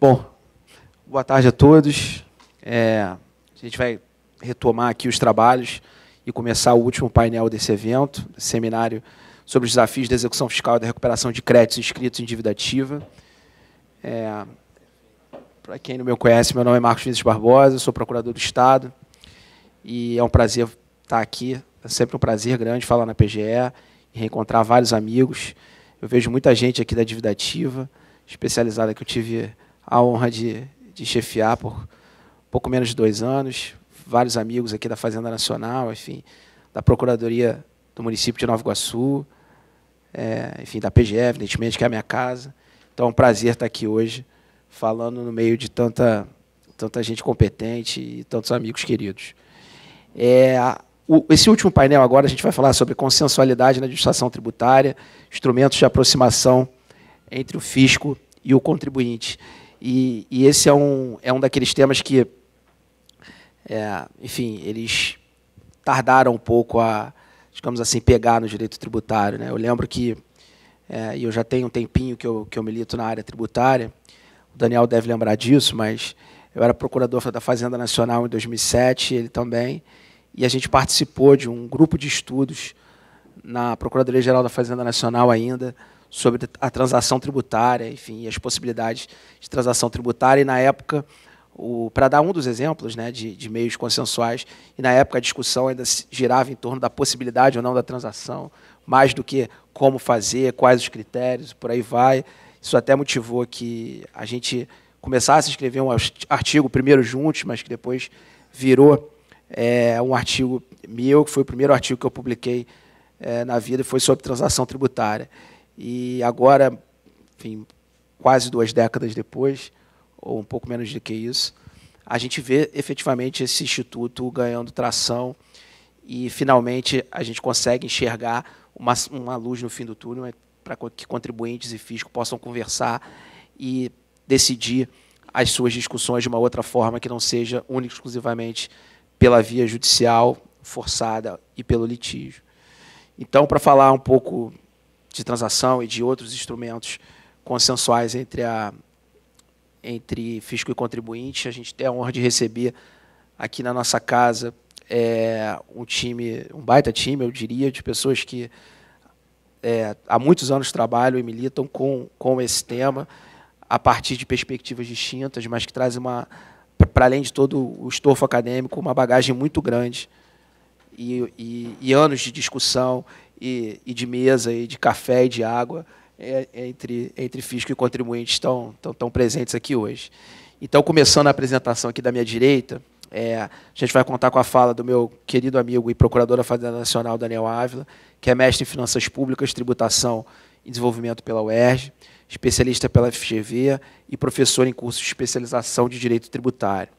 Bom, boa tarde a todos. É, a gente vai retomar aqui os trabalhos e começar o último painel desse evento, seminário sobre os desafios da execução fiscal e da recuperação de créditos inscritos em dívida ativa. É, Para quem não me conhece, meu nome é Marcos Vinícius Barbosa, sou procurador do Estado e é um prazer estar aqui. É sempre um prazer grande falar na PGE e reencontrar vários amigos. Eu vejo muita gente aqui da dívida ativa, especializada que eu tive a honra de, de chefiar por pouco menos de dois anos, vários amigos aqui da Fazenda Nacional, enfim, da Procuradoria do município de Nova Iguaçu, é, enfim, da PGE, evidentemente, que é a minha casa. Então é um prazer estar aqui hoje, falando no meio de tanta, tanta gente competente e tantos amigos queridos. É, o, esse último painel agora a gente vai falar sobre consensualidade na administração tributária, instrumentos de aproximação entre o fisco e o contribuinte. E, e, esse é um, é um daqueles temas que, é, enfim, eles tardaram um pouco a, digamos assim, pegar no direito tributário. Né? Eu lembro que, é, e eu já tenho um tempinho que eu, que eu milito na área tributária, o Daniel deve lembrar disso, mas eu era procurador da Fazenda Nacional em 2007, ele também, e a gente participou de um grupo de estudos na Procuradoria-Geral da Fazenda Nacional ainda, sobre a transação tributária, enfim, as possibilidades de transação tributária. E na época, para dar um dos exemplos né, de, de, meios consensuais, e na época a discussão ainda girava em torno da possibilidade ou não da transação, mais do que como fazer, quais os critérios, por aí vai. Isso até motivou que a gente começasse a escrever um artigo, primeiro juntos, mas que depois virou é, um artigo meu, que foi o primeiro artigo que eu publiquei é, na vida, e foi sobre transação tributária. E agora, enfim, quase duas décadas depois, ou um pouco menos do que isso, a gente vê efetivamente esse instituto ganhando tração e finalmente a gente consegue enxergar uma, uma luz no fim do túnel é, para que contribuintes e fisco possam conversar e decidir as suas discussões de uma outra forma que não seja única e exclusivamente pela via judicial forçada e pelo litígio. Então, para falar um pouco de transação e de outros instrumentos consensuais entre, a, entre fisco e contribuinte. A gente tem a honra de receber aqui na nossa casa é, um time, um baita time, eu diria, de pessoas que é, há muitos anos trabalham e militam com, com esse tema, a partir de perspectivas distintas, mas que trazem uma, para além de todo o estofo acadêmico, uma bagagem muito grande e, e, e anos de discussão e, e de mesa, e de café e de água é, é entre, é entre fisco e contribuinte estão, tão presentes aqui hoje. Então, começando a apresentação aqui da minha direita, é, a gente vai contar com a fala do meu querido amigo e procurador da Fazenda Nacional, Daniel Ávila, que é mestre em Finanças Públicas, Tributação e Desenvolvimento pela UERJ, especialista pela FGV e professor em curso de especialização de Direito Tributário.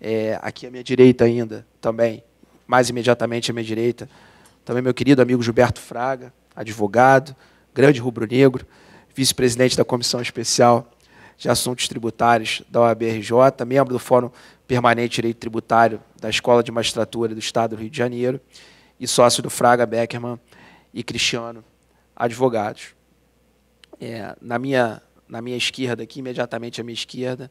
É, aqui à minha direita ainda, também, mais imediatamente à minha direita, também meu querido amigo Gilberto Fraga, advogado, grande rubro-negro, vice-presidente da Comissão Especial de Assuntos Tributários da OABRJ, membro do Fórum Permanente de Direito Tributário da Escola de Magistratura do Estado do Rio de Janeiro e sócio do Fraga, Beckerman e Cristiano, advogados. É, na, minha, na minha esquerda aqui, imediatamente à minha esquerda,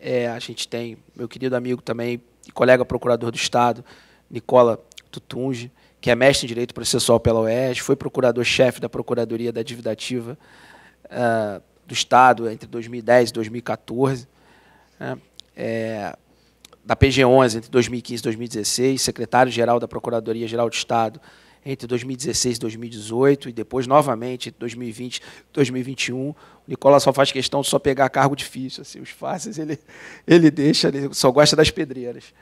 é, a gente tem meu querido amigo também e colega procurador do Estado, Nicola Tutunge, que é mestre em Direito Processual pela OES, foi procurador-chefe da Procuradoria da Dívida Ativa uh, do Estado entre 2010 e 2014, né? é, da PG11 entre 2015 e 2016, secretário-geral da Procuradoria-Geral do Estado entre 2016 e 2018, e depois, novamente, entre 2020 e 2021. O Nicola só faz questão de só pegar cargo difícil. Assim, os fáceis ele, ele deixa, ele só gosta das pedreiras.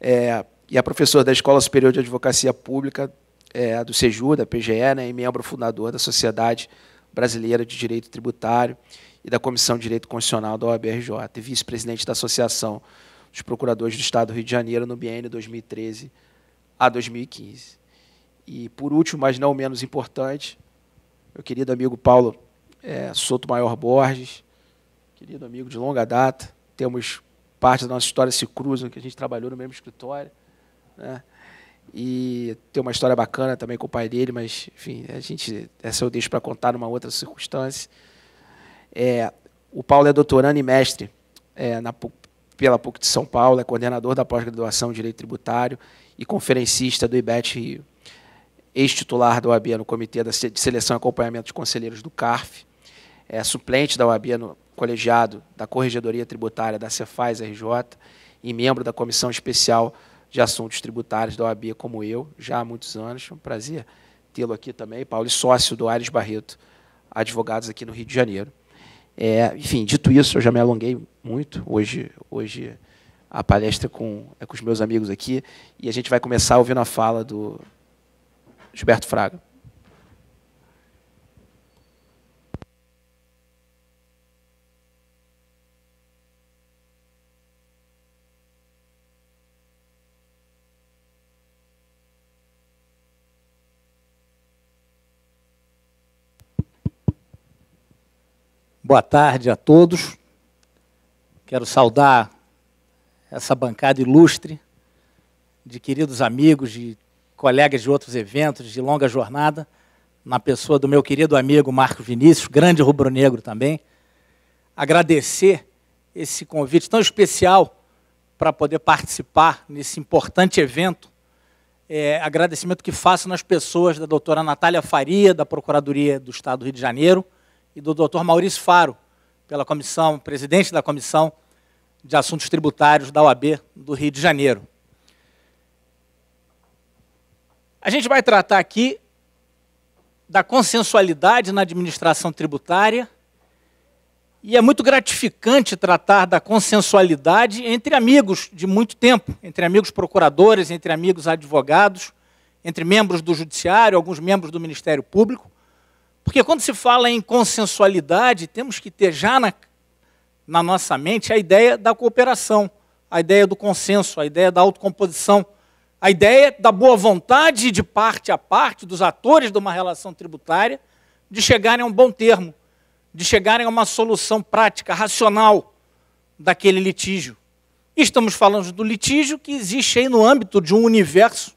É, e é professor da Escola Superior de Advocacia Pública é, do SEJU, da PGE, né, e membro fundador da Sociedade Brasileira de Direito Tributário e da Comissão de Direito Constitucional da OABRJ, e vice-presidente da Associação dos Procuradores do Estado do Rio de Janeiro no biênio 2013 a 2015. E, por último, mas não menos importante, meu querido amigo Paulo é, Soto Maior Borges, querido amigo de longa data, temos parte da nossa história se cruzam, que a gente trabalhou no mesmo escritório. Né? E tem uma história bacana também com o pai dele, mas enfim, a gente essa eu deixo para contar numa outra circunstância. É, o Paulo é doutorando e mestre é, na, pela PUC de São Paulo, é coordenador da pós-graduação em Direito Tributário e conferencista do IBET Rio, ex-titular da OAB no Comitê de Seleção e Acompanhamento de Conselheiros do CARF, é suplente da OAB no colegiado da Corregedoria Tributária da Cefaz RJ e membro da Comissão Especial de assuntos tributários da OAB como eu, já há muitos anos. É um prazer tê-lo aqui também, Paulo, e sócio do Aires Barreto, advogados aqui no Rio de Janeiro. É, enfim, dito isso, eu já me alonguei muito. Hoje, hoje a palestra com, é com os meus amigos aqui e a gente vai começar ouvindo a fala do Gilberto Fraga. Boa tarde a todos. Quero saudar essa bancada ilustre de queridos amigos, de colegas de outros eventos, de longa jornada, na pessoa do meu querido amigo Marco Vinícius, grande rubro-negro também. Agradecer esse convite tão especial para poder participar nesse importante evento. É, agradecimento que faço nas pessoas da doutora Natália Faria, da Procuradoria do Estado do Rio de Janeiro, e do Dr. Maurício Faro, pela comissão, presidente da Comissão de Assuntos Tributários da OAB do Rio de Janeiro. A gente vai tratar aqui da consensualidade na administração tributária. E é muito gratificante tratar da consensualidade entre amigos de muito tempo, entre amigos procuradores, entre amigos advogados, entre membros do judiciário, alguns membros do Ministério Público. Porque quando se fala em consensualidade, temos que ter já na, na nossa mente a ideia da cooperação, a ideia do consenso, a ideia da autocomposição, a ideia da boa vontade de parte a parte dos atores de uma relação tributária de chegarem a um bom termo, de chegarem a uma solução prática, racional daquele litígio. estamos falando do litígio que existe aí no âmbito de um universo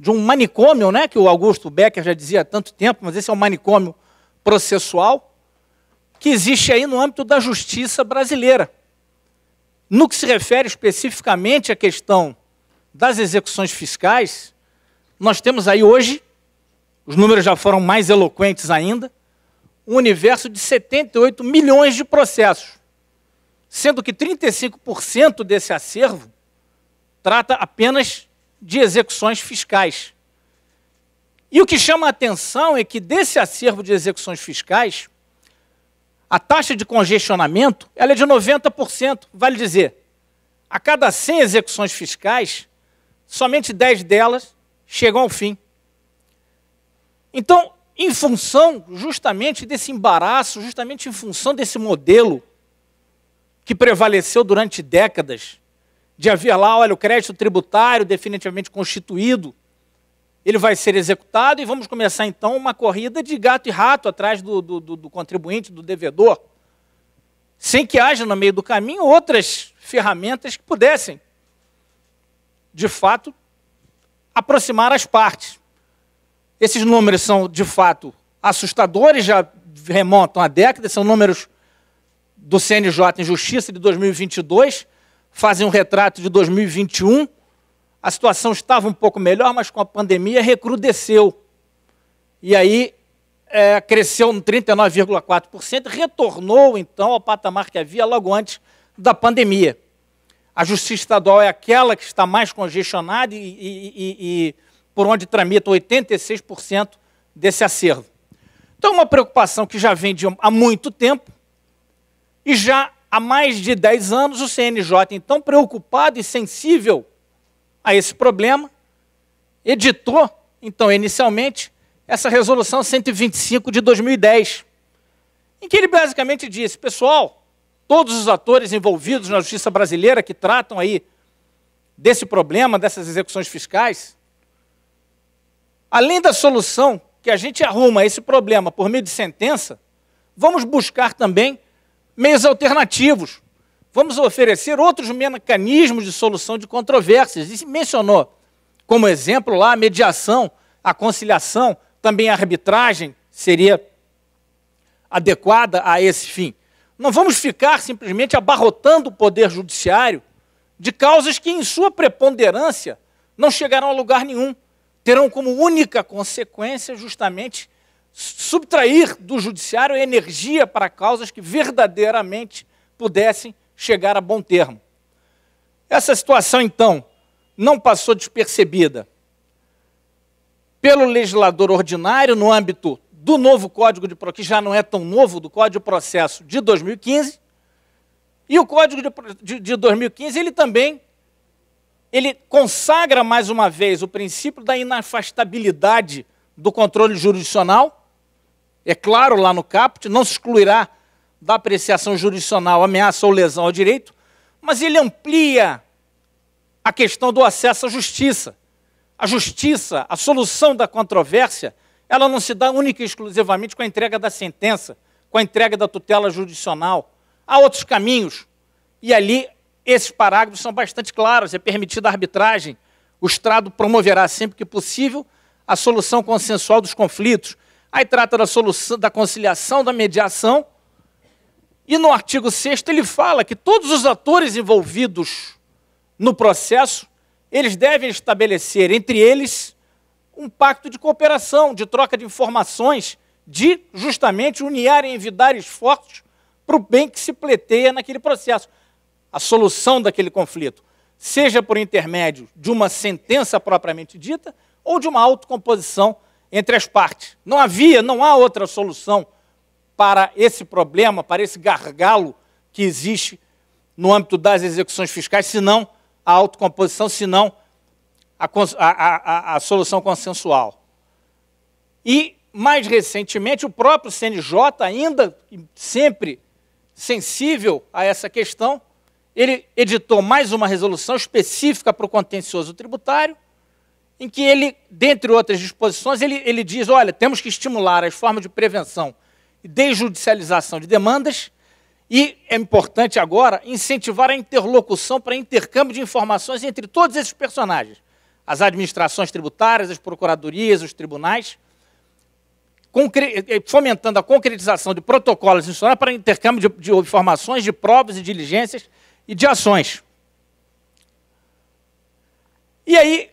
de um manicômio, né, que o Augusto Becker já dizia há tanto tempo, mas esse é um manicômio processual, que existe aí no âmbito da justiça brasileira. No que se refere especificamente à questão das execuções fiscais, nós temos aí hoje, os números já foram mais eloquentes ainda, um universo de 78 milhões de processos, sendo que 35% desse acervo trata apenas de execuções fiscais. E o que chama a atenção é que desse acervo de execuções fiscais, a taxa de congestionamento ela é de 90%. Vale dizer, a cada 100 execuções fiscais, somente 10 delas chegam ao fim. Então, em função justamente desse embaraço, justamente em função desse modelo que prevaleceu durante décadas de haver lá, olha, o crédito tributário definitivamente constituído, ele vai ser executado e vamos começar então uma corrida de gato e rato atrás do, do, do, do contribuinte, do devedor, sem que haja no meio do caminho outras ferramentas que pudessem, de fato, aproximar as partes. Esses números são, de fato, assustadores, já remontam a década. são números do CNJ em Justiça de 2022, fazem um retrato de 2021. A situação estava um pouco melhor, mas com a pandemia recrudesceu. E aí é, cresceu em 39,4%, retornou então ao patamar que havia logo antes da pandemia. A justiça estadual é aquela que está mais congestionada e, e, e, e por onde tramita 86% desse acervo. Então, uma preocupação que já vem de, há muito tempo e já Há mais de 10 anos, o CNJ, então preocupado e sensível a esse problema, editou, então, inicialmente, essa resolução 125 de 2010, em que ele basicamente disse: pessoal, todos os atores envolvidos na justiça brasileira que tratam aí desse problema, dessas execuções fiscais, além da solução que a gente arruma esse problema por meio de sentença, vamos buscar também meios alternativos. Vamos oferecer outros mecanismos de solução de controvérsias. E mencionou, como exemplo lá, a mediação, a conciliação, também a arbitragem seria adequada a esse fim. Não vamos ficar simplesmente abarrotando o poder judiciário de causas que, em sua preponderância, não chegarão a lugar nenhum. Terão como única consequência justamente subtrair do judiciário energia para causas que verdadeiramente pudessem chegar a bom termo. Essa situação, então, não passou despercebida pelo legislador ordinário no âmbito do novo Código de Processo, que já não é tão novo, do Código de Processo de 2015, e o Código de, de 2015, ele também ele consagra mais uma vez o princípio da inafastabilidade do controle jurisdicional é claro lá no caput, não se excluirá da apreciação jurisdicional ameaça ou lesão ao direito, mas ele amplia a questão do acesso à justiça. A justiça, a solução da controvérsia, ela não se dá única e exclusivamente com a entrega da sentença, com a entrega da tutela jurisdicional. Há outros caminhos. E ali esses parágrafos são bastante claros, é permitida a arbitragem. O Estado promoverá sempre que possível a solução consensual dos conflitos Aí trata da solução, da conciliação, da mediação. E no artigo 6 ele fala que todos os atores envolvidos no processo, eles devem estabelecer entre eles um pacto de cooperação, de troca de informações, de justamente unir e envidar esforços para o bem que se pleteia naquele processo, a solução daquele conflito, seja por intermédio de uma sentença propriamente dita ou de uma autocomposição entre as partes. Não havia, não há outra solução para esse problema, para esse gargalo que existe no âmbito das execuções fiscais, senão a autocomposição, senão a, a, a, a solução consensual. E, mais recentemente, o próprio CNJ, ainda sempre sensível a essa questão, ele editou mais uma resolução específica para o contencioso tributário, em que ele, dentre outras disposições, ele, ele diz: olha, temos que estimular as formas de prevenção e desjudicialização de demandas, e é importante agora incentivar a interlocução para intercâmbio de informações entre todos esses personagens, as administrações tributárias, as procuradorias, os tribunais, eh, eh, fomentando a concretização de protocolos institucionais para intercâmbio de, de informações, de provas e diligências e de ações. E aí,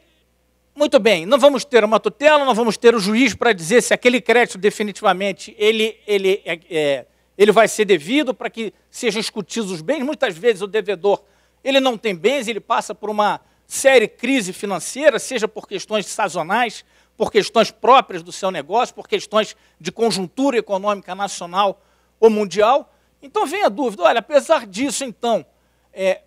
muito bem, não vamos ter uma tutela, não vamos ter o juiz para dizer se aquele crédito definitivamente ele, ele, é, é ele vai ser devido para que sejam escutidos os bens. Muitas vezes o devedor ele não tem bens, ele passa por uma séria crise financeira, seja por questões sazonais, por questões próprias do seu negócio, por questões de conjuntura econômica nacional ou mundial. Então vem a dúvida, olha, apesar disso, então, é,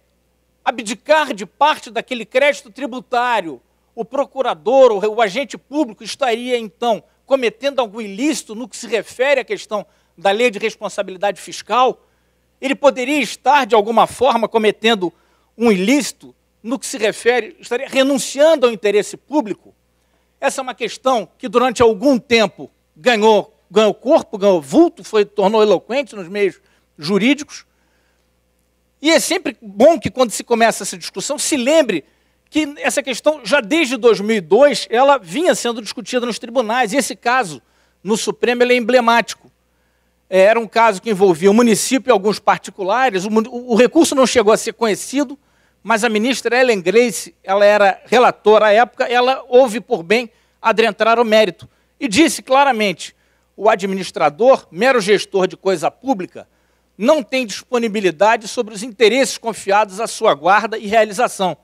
abdicar de parte daquele crédito tributário o procurador, ou o agente público estaria então cometendo algum ilícito no que se refere à questão da lei de responsabilidade fiscal? Ele poderia estar de alguma forma cometendo um ilícito no que se refere, estaria renunciando ao interesse público? Essa é uma questão que durante algum tempo ganhou, ganhou corpo, ganhou vulto, foi tornou eloquente nos meios jurídicos. E é sempre bom que quando se começa essa discussão se lembre que essa questão, já desde 2002, ela vinha sendo discutida nos tribunais, e esse caso no Supremo é emblemático. É, era um caso que envolvia o município e alguns particulares, o, o, o recurso não chegou a ser conhecido, mas a ministra Ellen Grace, ela era relatora à época, ela houve por bem adentrar o mérito. E disse claramente: o administrador, mero gestor de coisa pública, não tem disponibilidade sobre os interesses confiados à sua guarda e realização.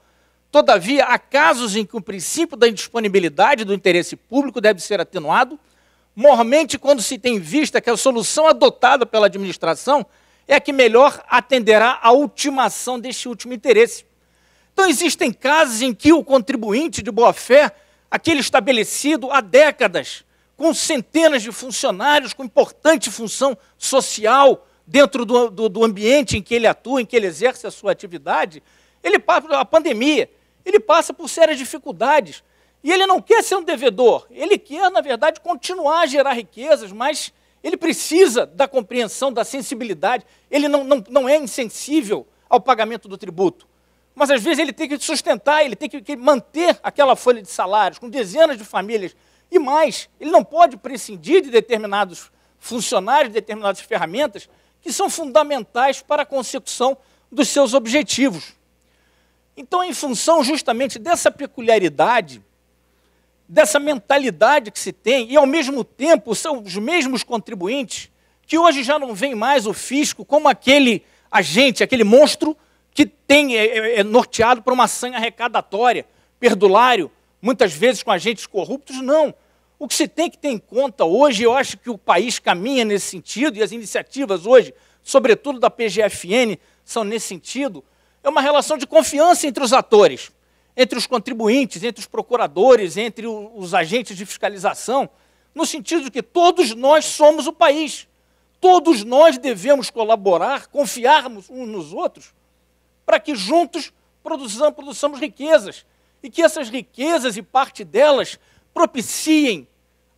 Todavia, há casos em que o princípio da indisponibilidade do interesse público deve ser atenuado, mormente quando se tem em vista que a solução adotada pela administração é a que melhor atenderá à ultimação deste último interesse. Então, existem casos em que o contribuinte de boa-fé, aquele estabelecido há décadas, com centenas de funcionários, com importante função social dentro do, do, do ambiente em que ele atua, em que ele exerce a sua atividade, ele passa a pandemia ele passa por sérias dificuldades. E ele não quer ser um devedor, ele quer, na verdade, continuar a gerar riquezas, mas ele precisa da compreensão, da sensibilidade. Ele não, não, não é insensível ao pagamento do tributo. Mas às vezes ele tem que sustentar, ele tem que manter aquela folha de salários com dezenas de famílias. E mais, ele não pode prescindir de determinados funcionários, de determinadas ferramentas que são fundamentais para a consecução dos seus objetivos. Então, em função justamente dessa peculiaridade, dessa mentalidade que se tem, e ao mesmo tempo são os mesmos contribuintes que hoje já não veem mais o fisco como aquele agente, aquele monstro que tem é, é, é norteado por uma sanha arrecadatória, perdulário, muitas vezes com agentes corruptos, não. O que se tem que ter em conta hoje, eu acho que o país caminha nesse sentido, e as iniciativas hoje, sobretudo da PGFN, são nesse sentido, é uma relação de confiança entre os atores, entre os contribuintes, entre os procuradores, entre os agentes de fiscalização, no sentido de que todos nós somos o país. Todos nós devemos colaborar, confiarmos uns nos outros, para que juntos produzamos, produzamos riquezas e que essas riquezas e parte delas propiciem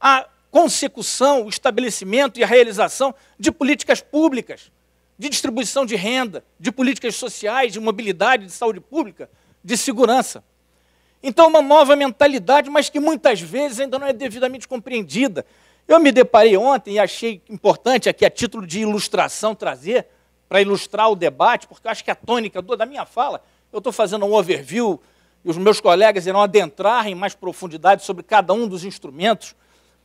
a consecução, o estabelecimento e a realização de políticas públicas de distribuição de renda, de políticas sociais, de mobilidade, de saúde pública, de segurança. Então, uma nova mentalidade, mas que muitas vezes ainda não é devidamente compreendida. Eu me deparei ontem e achei importante aqui, a título de ilustração, trazer, para ilustrar o debate, porque eu acho que a tônica da minha fala, eu estou fazendo um overview e os meus colegas irão adentrar em mais profundidade sobre cada um dos instrumentos,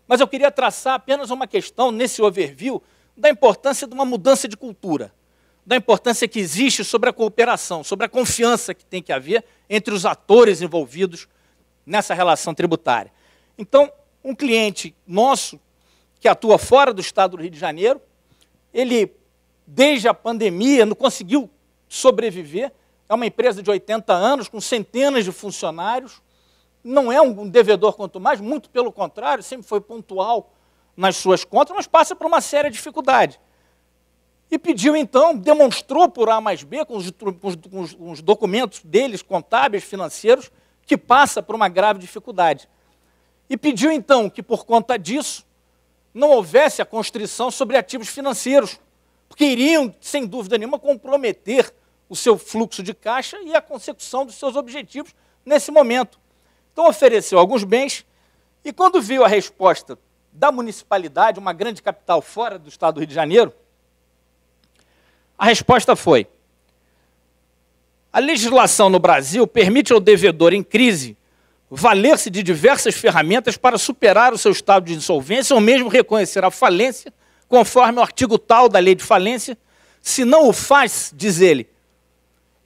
mas eu queria traçar apenas uma questão nesse overview da importância de uma mudança de cultura, da importância que existe sobre a cooperação, sobre a confiança que tem que haver entre os atores envolvidos nessa relação tributária. Então, um cliente nosso que atua fora do estado do Rio de Janeiro, ele, desde a pandemia, não conseguiu sobreviver. É uma empresa de 80 anos, com centenas de funcionários. Não é um devedor, quanto mais, muito pelo contrário, sempre foi pontual nas suas contas, mas passa por uma séria dificuldade. E pediu então, demonstrou por A mais B, com os, com os, com os documentos deles, contábeis, financeiros, que passa por uma grave dificuldade. E pediu então que, por conta disso, não houvesse a constrição sobre ativos financeiros, porque iriam, sem dúvida nenhuma, comprometer o seu fluxo de caixa e a consecução dos seus objetivos nesse momento. Então ofereceu alguns bens e quando viu a resposta da municipalidade, uma grande capital fora do estado do Rio de Janeiro? A resposta foi: a legislação no Brasil permite ao devedor em crise valer-se de diversas ferramentas para superar o seu estado de insolvência ou mesmo reconhecer a falência, conforme o artigo tal da lei de falência. Se não o faz, diz ele,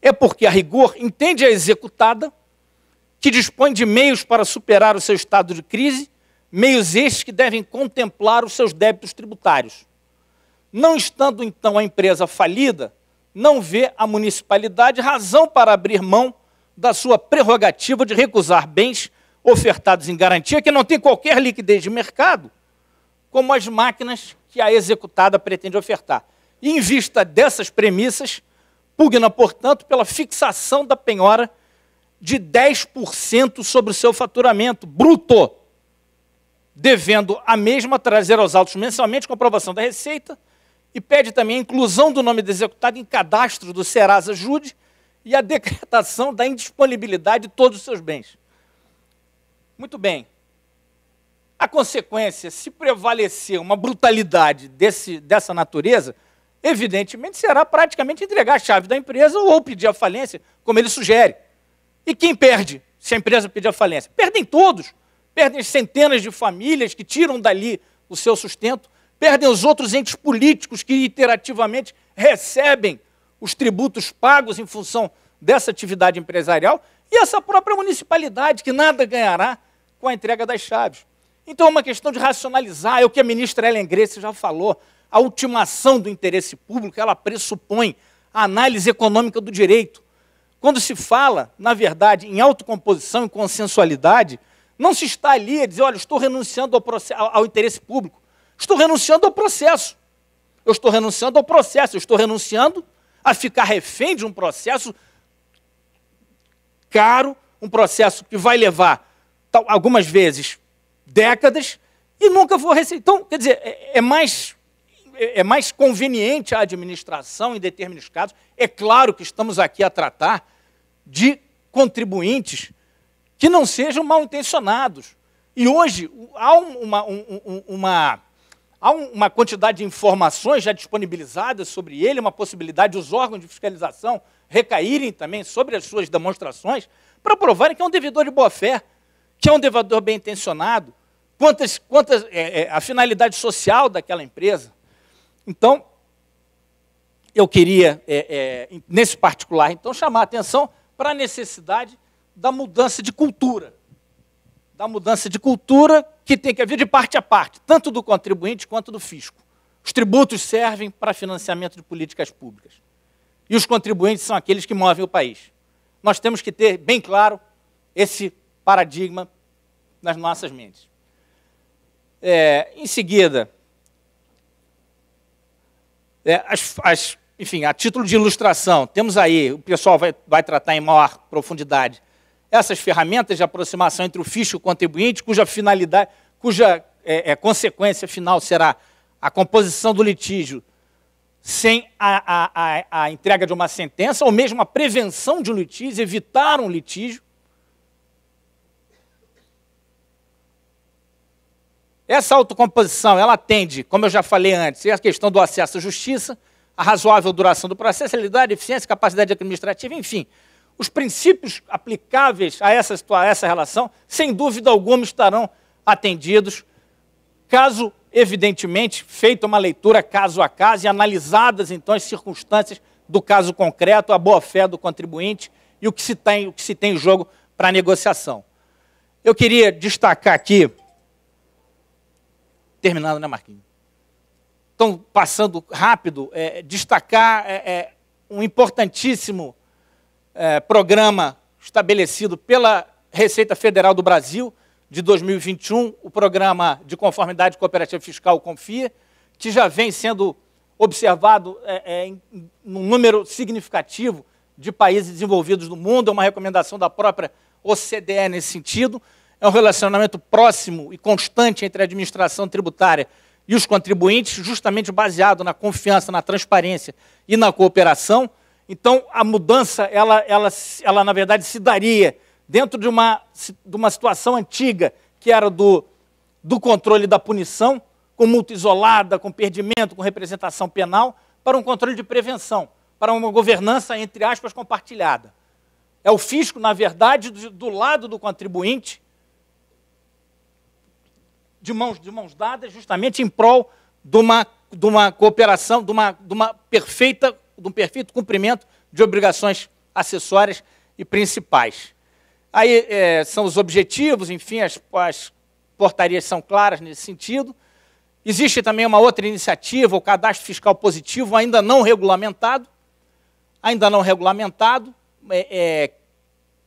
é porque a rigor entende a executada, que dispõe de meios para superar o seu estado de crise meios estes que devem contemplar os seus débitos tributários. Não estando então a empresa falida, não vê a municipalidade razão para abrir mão da sua prerrogativa de recusar bens ofertados em garantia que não tem qualquer liquidez de mercado, como as máquinas que a executada pretende ofertar. E, em vista dessas premissas, pugna, portanto, pela fixação da penhora de 10% sobre o seu faturamento bruto devendo a mesma trazer aos autos mensalmente comprovação da receita e pede também a inclusão do nome do executado em cadastro do Serasa Jude e a decretação da indisponibilidade de todos os seus bens. Muito bem. A consequência, se prevalecer uma brutalidade desse, dessa natureza, evidentemente será praticamente entregar a chave da empresa ou pedir a falência, como ele sugere. E quem perde se a empresa pedir a falência? Perdem todos perdem as centenas de famílias que tiram dali o seu sustento, perdem os outros entes políticos que iterativamente recebem os tributos pagos em função dessa atividade empresarial e essa própria municipalidade que nada ganhará com a entrega das chaves. Então é uma questão de racionalizar, é o que a ministra Ellen Grace já falou, a ultimação do interesse público, ela pressupõe a análise econômica do direito. Quando se fala, na verdade, em autocomposição e consensualidade, não se está ali a dizer, olha, estou renunciando ao, processo, ao, interesse público. Estou renunciando ao processo. Eu estou renunciando ao processo. Eu estou renunciando a ficar refém de um processo caro, um processo que vai levar, algumas vezes, décadas, e nunca vou receber. Então, quer dizer, é, é mais é, é mais conveniente a administração em determinados casos. É claro que estamos aqui a tratar de contribuintes que não sejam mal intencionados. E hoje há uma, uma, uma, há uma quantidade de informações já disponibilizadas sobre ele, uma possibilidade de os órgãos de fiscalização recaírem também sobre as suas demonstrações, para provarem que é um devedor de boa-fé, que é um devedor bem intencionado, quantas, quantas é, é, a finalidade social daquela empresa. Então, eu queria, é, é nesse particular, então, chamar a atenção para a necessidade da mudança de cultura. Da mudança de cultura que tem que haver de parte a parte, tanto do contribuinte quanto do fisco. Os tributos servem para financiamento de políticas públicas. E os contribuintes são aqueles que movem o país. Nós temos que ter bem claro esse paradigma nas nossas mentes. É, em seguida, é, as, as, enfim, a título de ilustração, temos aí, o pessoal vai, vai tratar em maior profundidade, essas ferramentas de aproximação entre o fisco e o contribuinte, cuja finalidade, cuja é, é, consequência final será a composição do litígio sem a, a, a, a, entrega de uma sentença, ou mesmo a prevenção de um litígio, evitar um litígio. Essa autocomposição, ela atende, como eu já falei antes, a questão do acesso à justiça, a razoável duração do processo, a realidade, eficiência, capacidade administrativa, enfim, os princípios aplicáveis a essa, a essa relação, sem dúvida alguma, estarão atendidos, caso, evidentemente, feita uma leitura caso a caso e analisadas, então, as circunstâncias do caso concreto, a boa-fé do contribuinte e o que se tem, o que se tem em jogo para a negociação. Eu queria destacar aqui, terminando, né, Marquinhos? Então, passando rápido, é, destacar é, é, um importantíssimo é, programa estabelecido pela Receita Federal do Brasil de 2021, o programa de conformidade cooperativa fiscal Confia, que já vem sendo observado é, é, em um número significativo de países desenvolvidos do mundo, é uma recomendação da própria OCDE nesse sentido, é um relacionamento próximo e constante entre a administração tributária e os contribuintes, justamente baseado na confiança, na transparência e na cooperação. Então, a mudança, ela, ela, ela na verdade se daria dentro de uma, de uma situação antiga, que era do, do controle da punição, com multa isolada, com perdimento, com representação penal, para um controle de prevenção, para uma governança, entre aspas, compartilhada. É o fisco, na verdade, do, do lado do contribuinte, de mãos, de mãos dadas, justamente em prol de uma, de uma cooperação, de uma, de uma perfeita de um perfeito cumprimento de obrigações acessórias e principais. Aí é, são os objetivos, enfim, as, as portarias são claras nesse sentido. Existe também uma outra iniciativa, o cadastro fiscal positivo, ainda não regulamentado, ainda não regulamentado, é, é,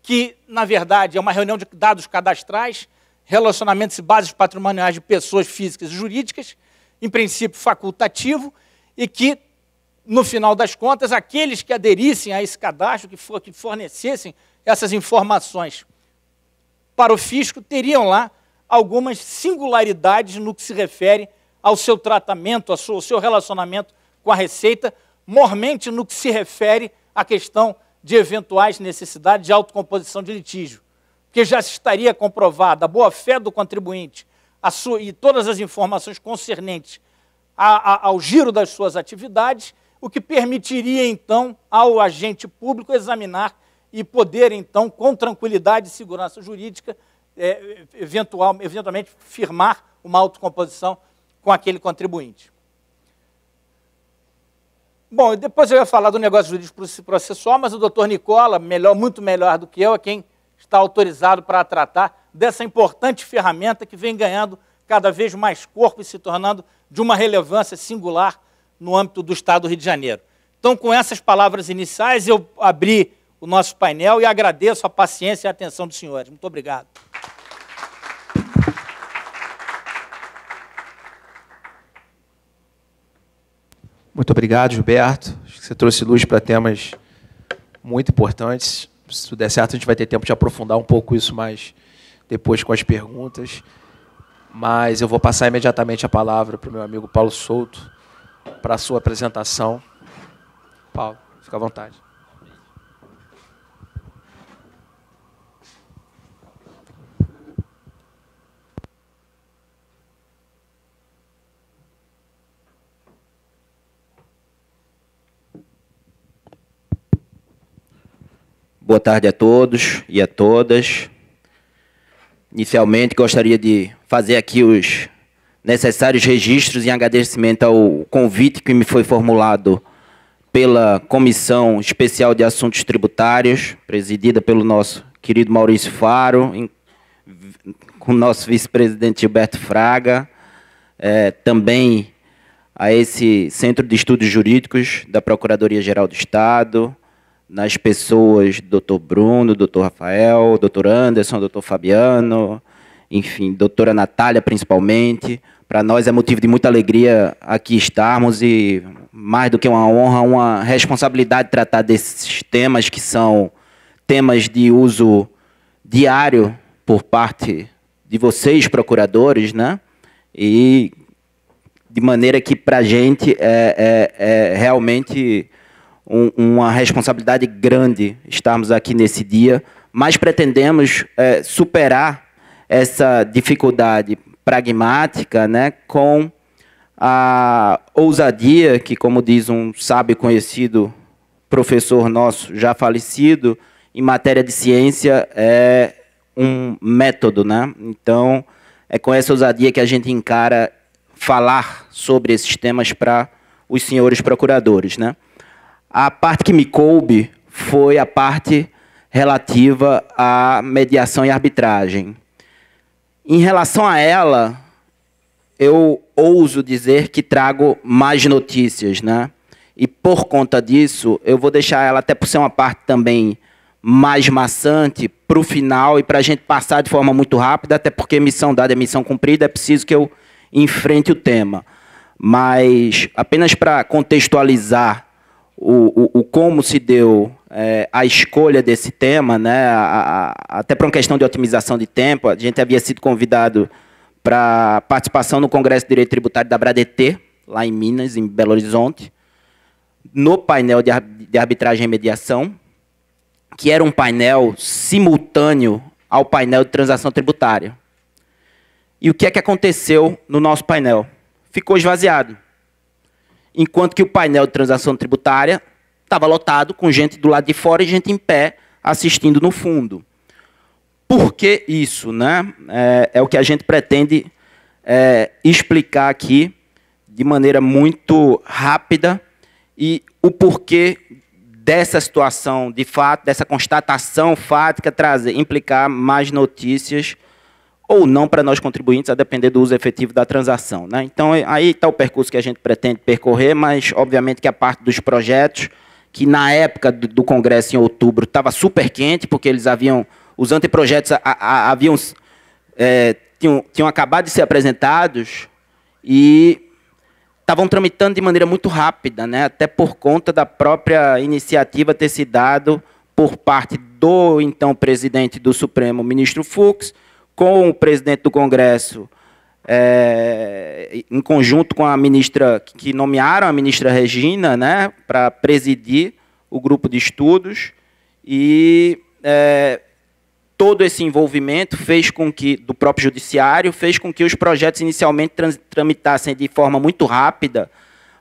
que, na verdade, é uma reunião de dados cadastrais, relacionamentos e bases patrimoniais de pessoas físicas e jurídicas, em princípio facultativo, e que no final das contas, aqueles que aderissem a esse cadastro, que, for, que fornecessem essas informações para o fisco, teriam lá algumas singularidades no que se refere ao seu tratamento, ao seu, relacionamento com a Receita, mormente no que se refere à questão de eventuais necessidades de autocomposição de litígio, porque já estaria comprovada a boa-fé do contribuinte sua, e todas as informações concernentes a, a, ao giro das suas atividades o que permitiria então ao agente público examinar e poder então, com tranquilidade e segurança jurídica, é, eventual, eventualmente firmar uma autocomposição com aquele contribuinte. Bom, depois eu ia falar do negócio jurídico processual, mas o doutor Nicola, melhor, muito melhor do que eu, é quem está autorizado para tratar dessa importante ferramenta que vem ganhando cada vez mais corpo e se tornando de uma relevância singular no âmbito do Estado do Rio de Janeiro. Então, com essas palavras iniciais, eu abri o nosso painel e agradeço a paciência e a atenção dos senhores. Muito obrigado. Muito obrigado, Gilberto. Acho que você trouxe luz para temas muito importantes. Se tudo der certo, a gente vai ter tempo de aprofundar um pouco isso mais depois com as perguntas. Mas eu vou passar imediatamente a palavra para o meu amigo Paulo Souto, para a sua apresentação. Paulo, fica à vontade. Boa tarde a todos e a todas. Inicialmente, gostaria de fazer aqui os necessários registros em agradecimento ao convite que me foi formulado pela Comissão Especial de Assuntos Tributários, presidida pelo nosso querido Maurício Faro, em, com o nosso vice-presidente Gilberto Fraga, é, também a esse Centro de Estudos Jurídicos da Procuradoria-Geral do Estado, nas pessoas Dr. Bruno, Dr. Rafael, Dr. Anderson, Dr. Fabiano, enfim, doutora Natália principalmente. Para nós é motivo de muita alegria aqui estarmos e mais do que uma honra, uma responsabilidade tratar desses temas que são temas de uso diário por parte de vocês, procuradores, né? E de maneira que para a gente é, é, é realmente um, uma responsabilidade grande estarmos aqui nesse dia, mas pretendemos é, superar essa dificuldade pragmática né, com a ousadia que, como diz um sábio conhecido professor nosso já falecido, em matéria de ciência é um método, né? Então, é com essa ousadia que a gente encara falar sobre esses temas para os senhores procuradores, né? A parte que me coube foi a parte relativa à mediação e arbitragem. Em relação a ela, eu ouso dizer que trago mais notícias, né? E por conta disso, eu vou deixar ela, até por ser uma parte também mais maçante, para o final e para a gente passar de forma muito rápida, até porque missão dada é missão cumprida, é preciso que eu enfrente o tema. Mas apenas para contextualizar o, o, o, como se deu é, a escolha desse tema, né? A, a, até para uma questão de otimização de tempo, a gente havia sido convidado para participação no Congresso de Direito Tributário da BRADT, lá em Minas, em Belo Horizonte, no painel de, de arbitragem e mediação, que era um painel simultâneo ao painel de transação tributária. E o que é que aconteceu no nosso painel? Ficou esvaziado. Enquanto que o painel de transação tributária Estava lotado com gente do lado de fora e gente em pé assistindo no fundo. Por que isso? Né? É, é o que a gente pretende é, explicar aqui de maneira muito rápida e o porquê dessa situação de fato, dessa constatação fática, trazer, implicar mais notícias ou não para nós contribuintes, a depender do uso efetivo da transação. Né? Então, aí está o percurso que a gente pretende percorrer, mas, obviamente, que a parte dos projetos que na época do, do Congresso, em outubro, estava super quente, porque eles haviam. Os anteprojetos a, a, haviam, é, tinham, tinham acabado de ser apresentados e estavam tramitando de maneira muito rápida, né? até por conta da própria iniciativa ter se dado por parte do então presidente do Supremo, ministro Fux, com o presidente do Congresso, é, em conjunto com a ministra que nomearam a ministra Regina, né, para presidir o grupo de estudos e é, todo esse envolvimento fez com que do próprio judiciário fez com que os projetos inicialmente tramitassem de forma muito rápida,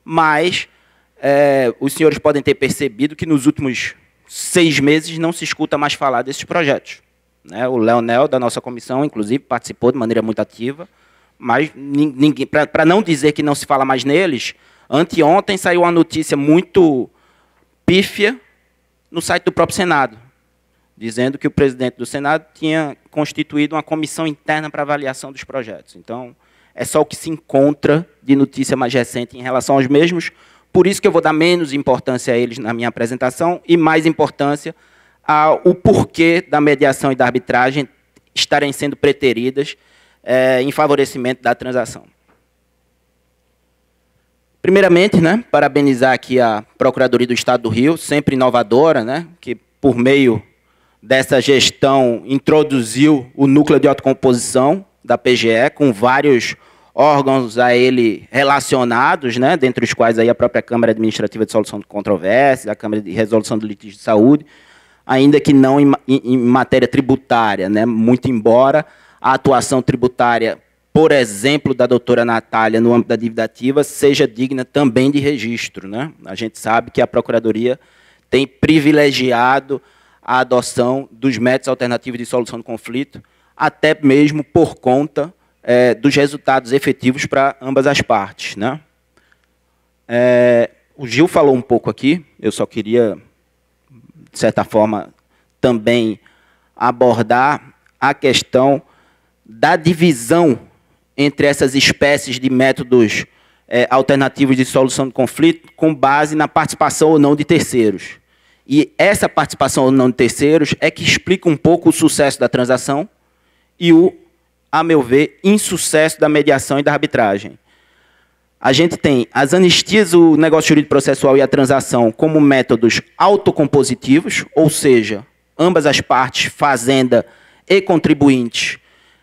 mas é, os senhores podem ter percebido que nos últimos seis meses não se escuta mais falar desses projetos. Né? O Leonel, da nossa comissão, inclusive, participou de maneira muito ativa mas ninguém para não dizer que não se fala mais neles, anteontem saiu uma notícia muito pífia no site do próprio Senado, dizendo que o presidente do Senado tinha constituído uma comissão interna para avaliação dos projetos. Então, é só o que se encontra de notícia mais recente em relação aos mesmos, por isso que eu vou dar menos importância a eles na minha apresentação e mais importância ao porquê da mediação e da arbitragem estarem sendo preteridas é, em favorecimento da transação. Primeiramente, né, parabenizar aqui a Procuradoria do Estado do Rio, sempre inovadora, né, que por meio dessa gestão introduziu o núcleo de autocomposição da PGE, com vários órgãos a ele relacionados, né, dentre os quais aí a própria Câmara Administrativa de Solução de Controvérsias, a Câmara de Resolução do Litígio de Saúde, ainda que não em, em, em matéria tributária, né, muito embora a atuação tributária, por exemplo, da doutora Natália no âmbito da dívida ativa, seja digna também de registro. Né? A gente sabe que a Procuradoria tem privilegiado a adoção dos métodos alternativos de solução de conflito, até mesmo por conta é, dos resultados efetivos para ambas as partes. Né? É, o Gil falou um pouco aqui, eu só queria, de certa forma, também abordar a questão da divisão entre essas espécies de métodos é, alternativos de solução de conflito com base na participação ou não de terceiros. E essa participação ou não de terceiros é que explica um pouco o sucesso da transação e o, a meu ver, insucesso da mediação e da arbitragem. A gente tem as anistias, o negócio jurídico processual e a transação como métodos autocompositivos, ou seja, ambas as partes, fazenda e contribuintes,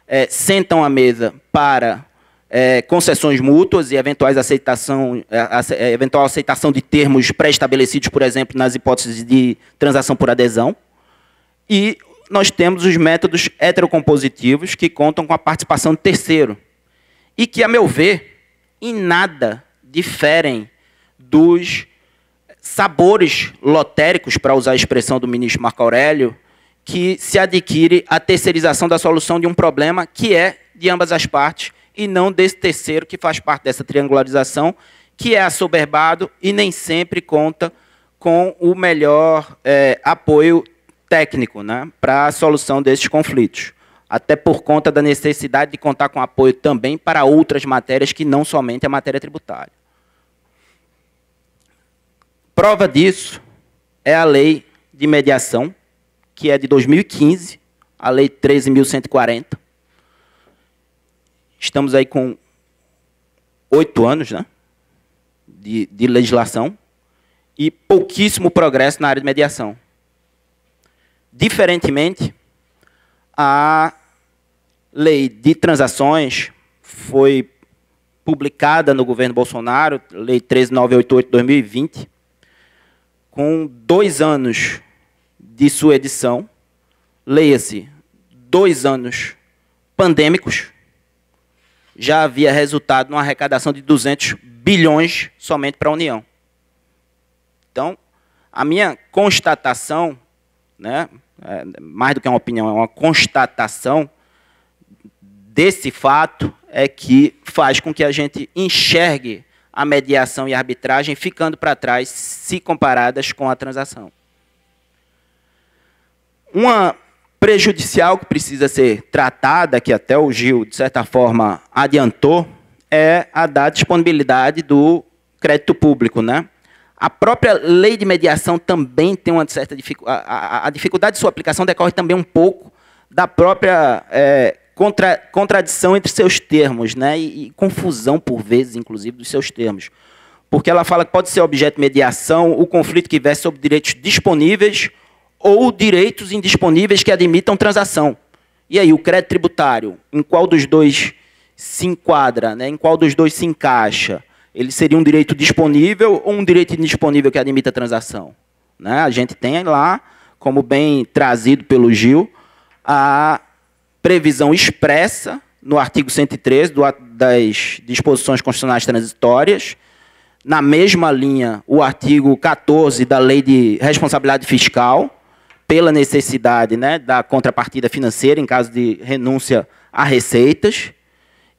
é, sentam à mesa para é, concessões mútuas e eventuais aceitação, é, é, eventual aceitação de termos pré-estabelecidos, por exemplo, nas hipóteses de transação por adesão. E nós temos os métodos heterocompositivos que contam com a participação de terceiro e que, a meu ver, em nada diferem dos sabores lotéricos, para usar a expressão do ministro Marco Aurélio, que se adquire a terceirização da solução de um problema que é de ambas as partes e não desse terceiro que faz parte dessa triangularização, que é assoberbado e nem sempre conta com o melhor é, apoio técnico né, para a solução desses conflitos. Até por conta da necessidade de contar com apoio também para outras matérias que não somente a matéria tributária. Prova disso é a lei de mediação, que é de 2015, a Lei 13.140. Estamos aí com oito anos né, de, de legislação e pouquíssimo progresso na área de mediação. Diferentemente, a lei de transações foi publicada no governo Bolsonaro, Lei 13988-2020, com dois anos de sua edição, leia-se dois anos pandêmicos, já havia resultado numa arrecadação de 200 bilhões somente para a União. Então, a minha constatação, né, é mais do que uma opinião, é uma constatação desse fato é que faz com que a gente enxergue a mediação e a arbitragem ficando para trás se comparadas com a transação. Uma prejudicial que precisa ser tratada, que até o Gil, de certa forma, adiantou, é a da disponibilidade do crédito público. Né? A própria lei de mediação também tem uma certa dificuldade. A, dificuldade de sua aplicação decorre também um pouco da própria é, contra, contradição entre seus termos, né? E, e, confusão, por vezes, inclusive, dos seus termos. Porque ela fala que pode ser objeto de mediação o conflito que vier sobre direitos disponíveis ou direitos indisponíveis que admitam transação. E aí, o crédito tributário, em qual dos dois se enquadra, né? em qual dos dois se encaixa? Ele seria um direito disponível ou um direito indisponível que admita transação? Né? A gente tem lá, como bem trazido pelo Gil, a previsão expressa no artigo 113 do, das disposições constitucionais transitórias, na mesma linha o artigo 14 da Lei de Responsabilidade Fiscal, pela necessidade né, da contrapartida financeira em caso de renúncia a receitas.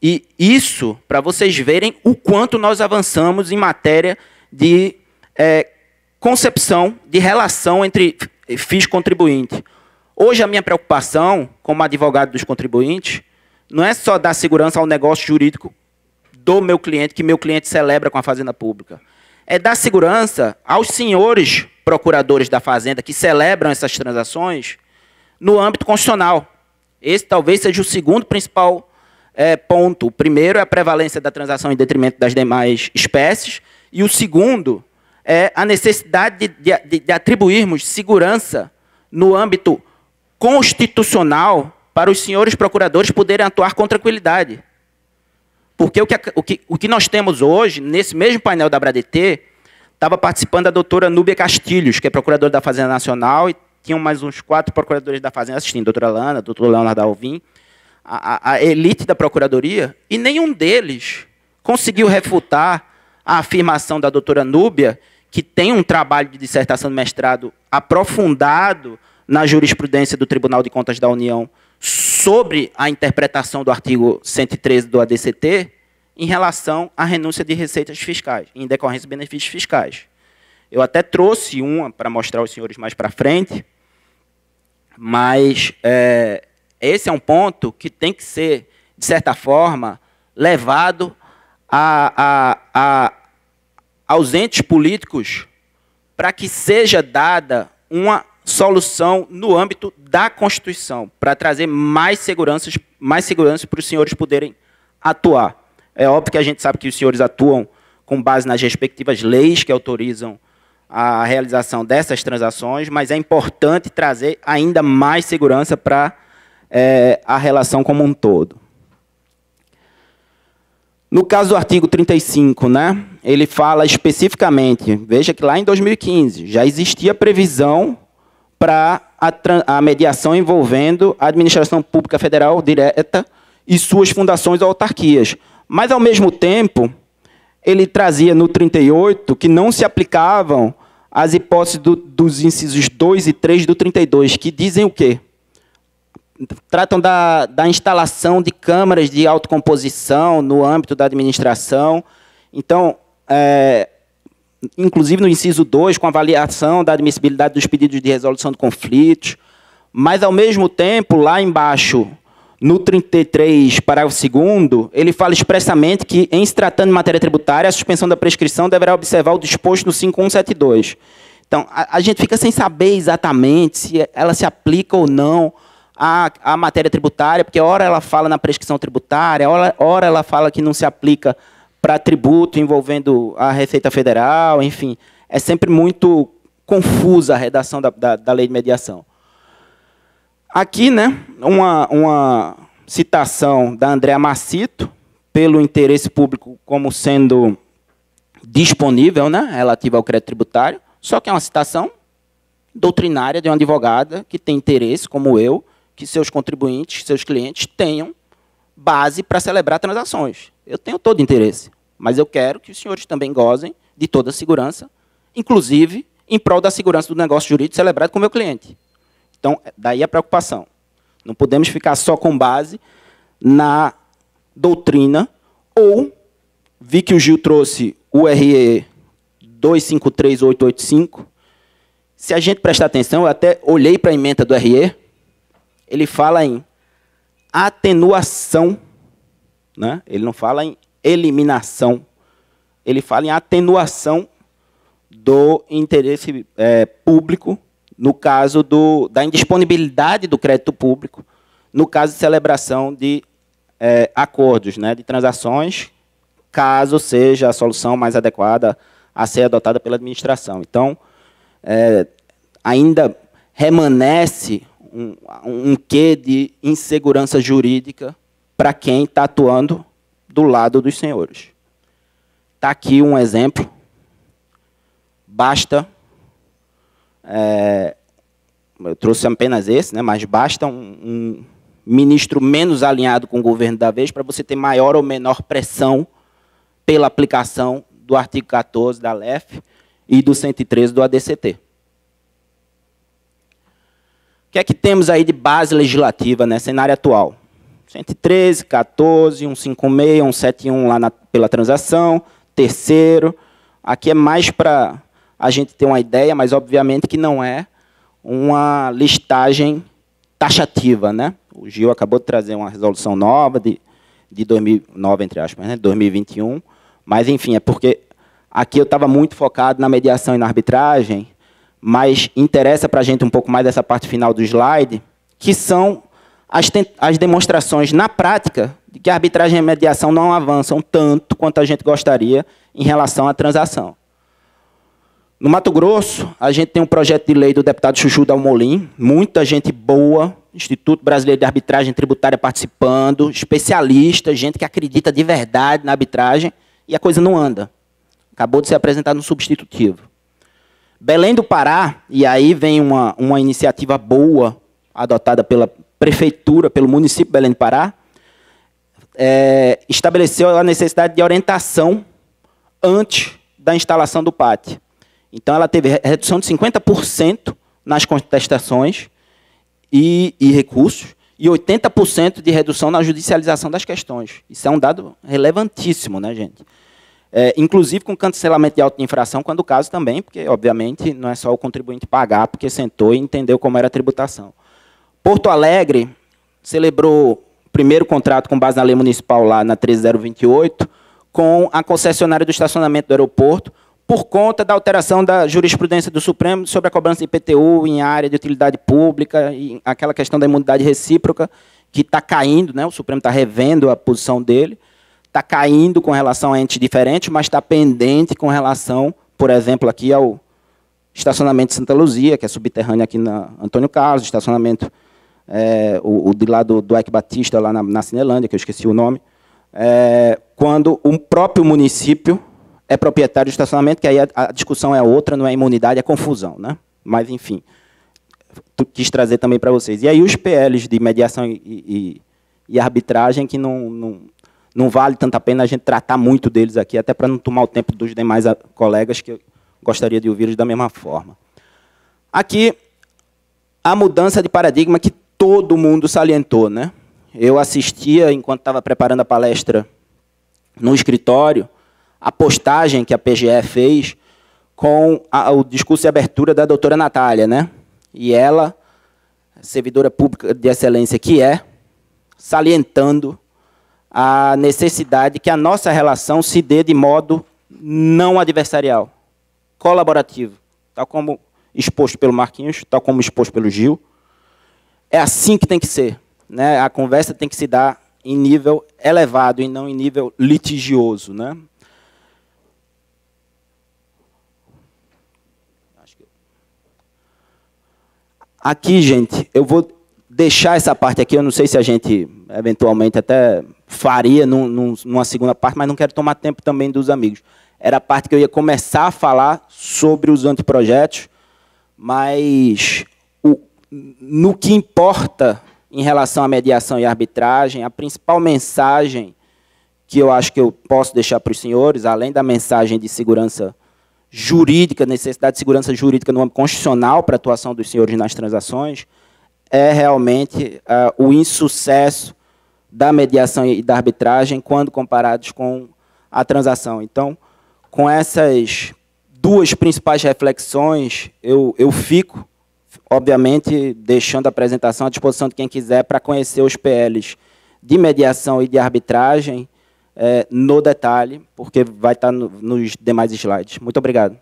E isso para vocês verem o quanto nós avançamos em matéria de é, concepção de relação entre FIS contribuinte. Hoje a minha preocupação como advogado dos contribuintes não é só dar segurança ao negócio jurídico do meu cliente, que meu cliente celebra com a Fazenda Pública. É dar segurança aos senhores procuradores da Fazenda que celebram essas transações no âmbito constitucional. Esse talvez seja o segundo principal é, ponto. O primeiro é a prevalência da transação em detrimento das demais espécies, e o segundo é a necessidade de, de, de atribuirmos segurança no âmbito constitucional para os senhores procuradores poderem atuar com tranquilidade. Porque o que, o que, o que nós temos hoje, nesse mesmo painel da BRADT, estava participando a doutora Núbia Castilhos, que é procuradora da Fazenda Nacional, e tinham mais uns quatro procuradores da Fazenda assistindo, doutora Lana, doutor Leonardo Alvim, a, a elite da procuradoria, e nenhum deles conseguiu refutar a afirmação da doutora Núbia, que tem um trabalho de dissertação de mestrado aprofundado na jurisprudência do Tribunal de Contas da União sobre a interpretação do artigo 113 do ADCT, em relação à renúncia de receitas fiscais, em decorrência de benefícios fiscais. Eu até trouxe uma para mostrar aos senhores mais para frente, mas é, esse é um ponto que tem que ser, de certa forma, levado a, a, a, aos entes políticos para que seja dada uma solução no âmbito da Constituição, para trazer mais segurança, mais segurança para os senhores poderem atuar. É óbvio que a gente sabe que os senhores atuam com base nas respectivas leis que autorizam a realização dessas transações, mas é importante trazer ainda mais segurança para é, a relação como um todo. No caso do artigo 35, né, ele fala especificamente, veja que lá em 2015 já existia previsão para a, a mediação envolvendo a administração pública federal direta e suas fundações ou autarquias. Mas, ao mesmo tempo, ele trazia no 38 que não se aplicavam as hipóteses do, dos incisos 2 e 3 do 32, que dizem o quê? Tratam da, da instalação de câmaras de autocomposição no âmbito da administração. Então, é, inclusive no inciso 2, com avaliação da admissibilidade dos pedidos de resolução de conflitos, mas, ao mesmo tempo, lá embaixo, no 33, parágrafo 2, ele fala expressamente que, em se tratando de matéria tributária, a suspensão da prescrição deverá observar o disposto no 5172. Então, a, a gente fica sem saber exatamente se ela se aplica ou não à, à matéria tributária, porque, ora, ela fala na prescrição tributária, ora, ora ela fala que não se aplica para tributo envolvendo a Receita Federal, enfim. É sempre muito confusa a redação da, da, da lei de mediação. Aqui, né, uma, uma citação da Andréa Macito, pelo interesse público como sendo disponível, né, relativa ao crédito tributário, só que é uma citação doutrinária de uma advogada que tem interesse, como eu, que seus contribuintes, seus clientes tenham base para celebrar transações. Eu tenho todo interesse, mas eu quero que os senhores também gozem de toda a segurança, inclusive em prol da segurança do negócio jurídico celebrado com o meu cliente. Então, daí a preocupação. Não podemos ficar só com base na doutrina ou vi que o Gil trouxe o RE 253885. Se a gente prestar atenção, eu até olhei para a emenda do RE, ele fala em atenuação, né? ele não fala em eliminação, ele fala em atenuação do interesse é, público no caso do, da indisponibilidade do crédito público, no caso de celebração de é, acordos, né, de transações, caso seja a solução mais adequada a ser adotada pela administração. Então, é, ainda remanesce um, um quê de insegurança jurídica para quem está atuando do lado dos senhores. Está aqui um exemplo. Basta é, eu trouxe apenas esse, né, mas basta um, um ministro menos alinhado com o governo da vez para você ter maior ou menor pressão pela aplicação do artigo 14 da LEF e do 113 do ADCT. O que é que temos aí de base legislativa nesse né, cenário atual? 113, 14, 156, 171 lá na, pela transação, terceiro. Aqui é mais para a gente tem uma ideia, mas obviamente que não é uma listagem taxativa. Né? O Gil acabou de trazer uma resolução nova de, de 2009, entre aspas, né? 2021, mas enfim, é porque aqui eu estava muito focado na mediação e na arbitragem, mas interessa para a gente um pouco mais dessa parte final do slide, que são as, as demonstrações na prática de que a arbitragem e a mediação não avançam tanto quanto a gente gostaria em relação à transação. No Mato Grosso, a gente tem um projeto de lei do deputado Chuchu Dalmolin, muita gente boa, Instituto Brasileiro de Arbitragem Tributária participando, especialista, gente que acredita de verdade na arbitragem, e a coisa não anda. Acabou de ser apresentado um substitutivo. Belém do Pará, e aí vem uma, uma iniciativa boa, adotada pela prefeitura, pelo município de Belém do Pará, é, estabeleceu a necessidade de orientação antes da instalação do Pate. Então, ela teve redução de 50% nas contestações e, e, recursos e 80% de redução na judicialização das questões. Isso é um dado relevantíssimo, né, gente? É, inclusive com cancelamento de auto infração, quando o caso também, porque, obviamente, não é só o contribuinte pagar, porque sentou e entendeu como era a tributação. Porto Alegre celebrou o primeiro contrato com base na lei municipal lá na 13028 com a concessionária do estacionamento do aeroporto, por conta da alteração da jurisprudência do Supremo sobre a cobrança de IPTU em área de utilidade pública, e aquela questão da imunidade recíproca, que está caindo, né? o Supremo está revendo a posição dele, está caindo com relação a entes diferentes, mas está pendente com relação, por exemplo, aqui ao estacionamento de Santa Luzia, que é subterrâneo aqui na Antônio Carlos, estacionamento é, o, o, de lá do, do Ike Batista, lá na, na Cinelândia, que eu esqueci o nome, é, quando o um próprio município é proprietário de estacionamento, que aí a, a discussão é outra, não é imunidade, é confusão. Né? Mas, enfim, quis trazer também para vocês. E aí os PLs de mediação e, e, e arbitragem, que não, não, não vale tanto a pena a gente tratar muito deles aqui, até para não tomar o tempo dos demais ah, colegas que eu gostaria de ouvir los da mesma forma. Aqui, a mudança de paradigma que todo mundo salientou. Né? Eu assistia, enquanto estava preparando a palestra no escritório, a postagem que a PGE fez com a, o discurso de abertura da doutora Natália, né? E ela, servidora pública de excelência que é, salientando a necessidade que a nossa relação se dê de modo não adversarial, colaborativo, tal como exposto pelo Marquinhos, tal como exposto pelo Gil. É assim que tem que ser. Né? A conversa tem que se dar em nível elevado e não em nível litigioso. Né? Aqui, gente, eu vou deixar essa parte aqui. Eu não sei se a gente eventualmente até faria num, num, numa segunda parte, mas não quero tomar tempo também dos amigos. Era a parte que eu ia começar a falar sobre os anteprojetos, mas o, no que importa em relação à mediação e arbitragem, a principal mensagem que eu acho que eu posso deixar para os senhores, além da mensagem de segurança jurídica, necessidade de segurança jurídica no âmbito constitucional para a atuação dos senhores nas transações, é realmente uh, o insucesso da mediação e da arbitragem quando comparados com a transação. Então, com essas duas principais reflexões, eu, eu fico, obviamente, deixando a apresentação à disposição de quem quiser para conhecer os PLs de mediação e de arbitragem é, no detalhe, porque vai estar tá no, nos demais slides. Muito obrigado.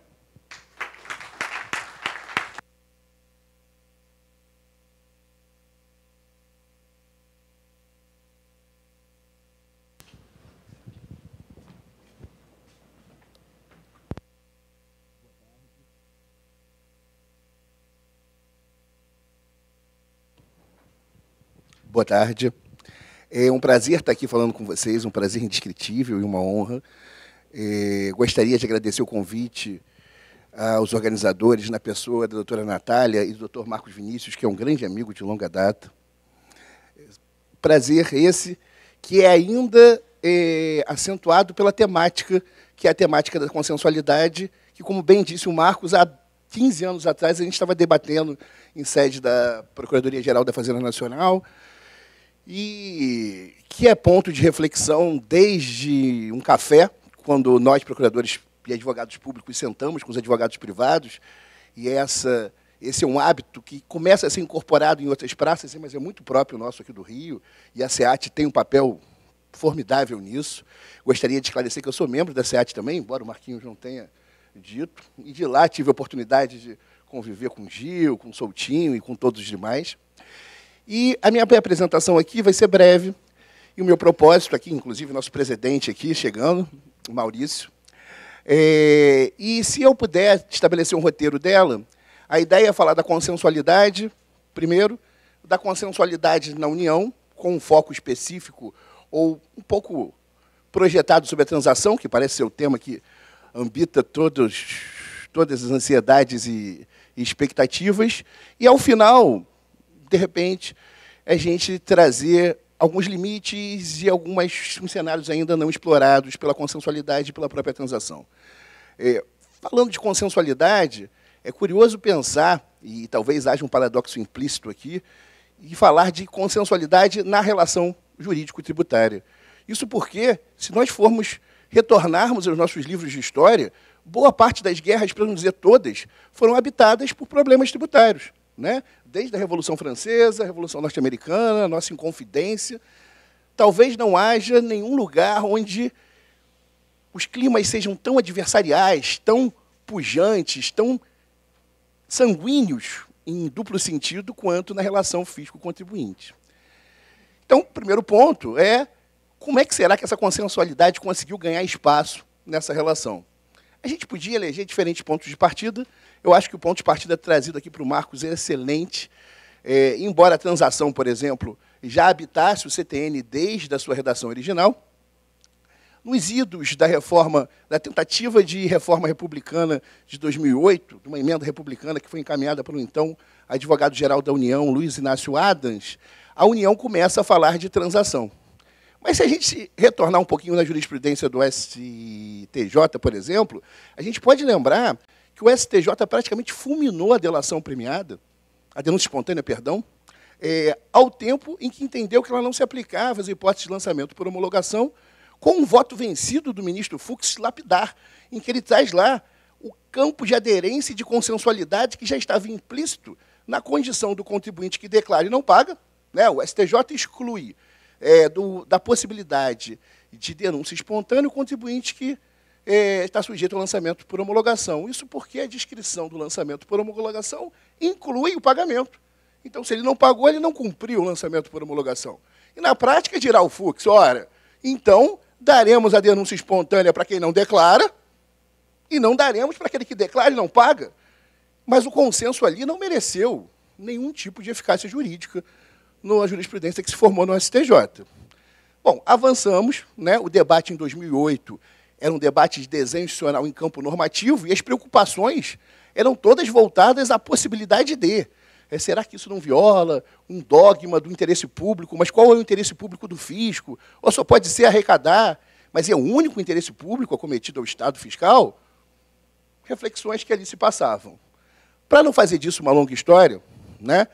Boa tarde. É um prazer estar aqui falando com vocês, um prazer indescritível e uma honra. É, gostaria de agradecer o convite ah, aos organizadores, na pessoa da doutora Natália e do doutor Marcos Vinícius, que é um grande amigo de longa data. Prazer esse que é ainda é, acentuado pela temática, que é a temática da consensualidade, que, como bem disse o Marcos, há 15 anos atrás a gente estava debatendo em sede da Procuradoria-Geral da Fazenda Nacional, e que é ponto de reflexão desde um café, quando nós, procuradores e advogados públicos, sentamos com os advogados privados, e essa, esse é um hábito que começa a ser incorporado em outras praças, mas é muito próprio nosso aqui do Rio, e a SEAT tem um papel formidável nisso. Gostaria de esclarecer que eu sou membro da SEAT também, embora o Marquinhos não tenha dito, e de lá tive a oportunidade de conviver com o Gil, com o Soltinho e com todos os demais. E a minha apresentação aqui vai ser breve. E o meu propósito aqui, inclusive nosso presidente aqui chegando, Maurício. É, e se eu puder estabelecer um roteiro dela, a ideia é falar da consensualidade, primeiro, da consensualidade na União, com um foco específico ou um pouco projetado sobre a transação, que parece ser o tema que ambita todos, todas as ansiedades e, e expectativas. E, ao final, de repente, a gente trazer alguns limites e alguns cenários ainda não explorados pela consensualidade e pela própria transação. É, falando de consensualidade, é curioso pensar, e talvez haja um paradoxo implícito aqui, e falar de consensualidade na relação jurídico-tributária. Isso porque, se nós formos retornarmos aos nossos livros de história, boa parte das guerras, para não dizer todas, foram habitadas por problemas tributários né? desde a Revolução Francesa, a Revolução Norte-Americana, a nossa Inconfidência. Talvez não haja nenhum lugar onde os climas sejam tão adversariais, tão pujantes, tão sanguíneos, em duplo sentido, quanto na relação fisco-contribuinte. Então, o primeiro ponto é como é que será que essa consensualidade conseguiu ganhar espaço nessa relação? A gente podia eleger diferentes pontos de partida eu acho que o ponto de partida é trazido aqui para o Marcos é excelente. É, embora a transação, por exemplo, já habitasse o CTN desde a sua redação original, nos idos da reforma, da tentativa de reforma republicana de 2008, de uma emenda republicana que foi encaminhada pelo então advogado-geral da União, Luiz Inácio Adams, a União começa a falar de transação. Mas se a gente retornar um pouquinho na jurisprudência do STJ, por exemplo, a gente pode lembrar que o STJ praticamente fulminou a delação premiada, a denúncia espontânea, perdão, é, ao tempo em que entendeu que ela não se aplicava às hipóteses de lançamento por homologação, com um voto vencido do ministro Fux lapidar, em que ele traz lá o campo de aderência e de consensualidade que já estava implícito na condição do contribuinte que declara e não paga. Né? O STJ exclui é, do, da possibilidade de denúncia espontânea o contribuinte que é, está sujeito ao lançamento por homologação. Isso porque a descrição do lançamento por homologação inclui o pagamento. Então, se ele não pagou, ele não cumpriu o lançamento por homologação. E na prática dirá o Fux, ora, então daremos a denúncia espontânea para quem não declara e não daremos para aquele que declara e não paga. Mas o consenso ali não mereceu nenhum tipo de eficácia jurídica na jurisprudência que se formou no STJ. Bom, avançamos, né? o debate em 2008 era um debate de desenho institucional em campo normativo e as preocupações eram todas voltadas à possibilidade de. É, será que isso não viola um dogma do interesse público? Mas qual é o interesse público do fisco? Ou só pode ser arrecadar? Mas é o único interesse público acometido ao Estado fiscal? Reflexões que ali se passavam. Para não fazer disso uma longa história, né,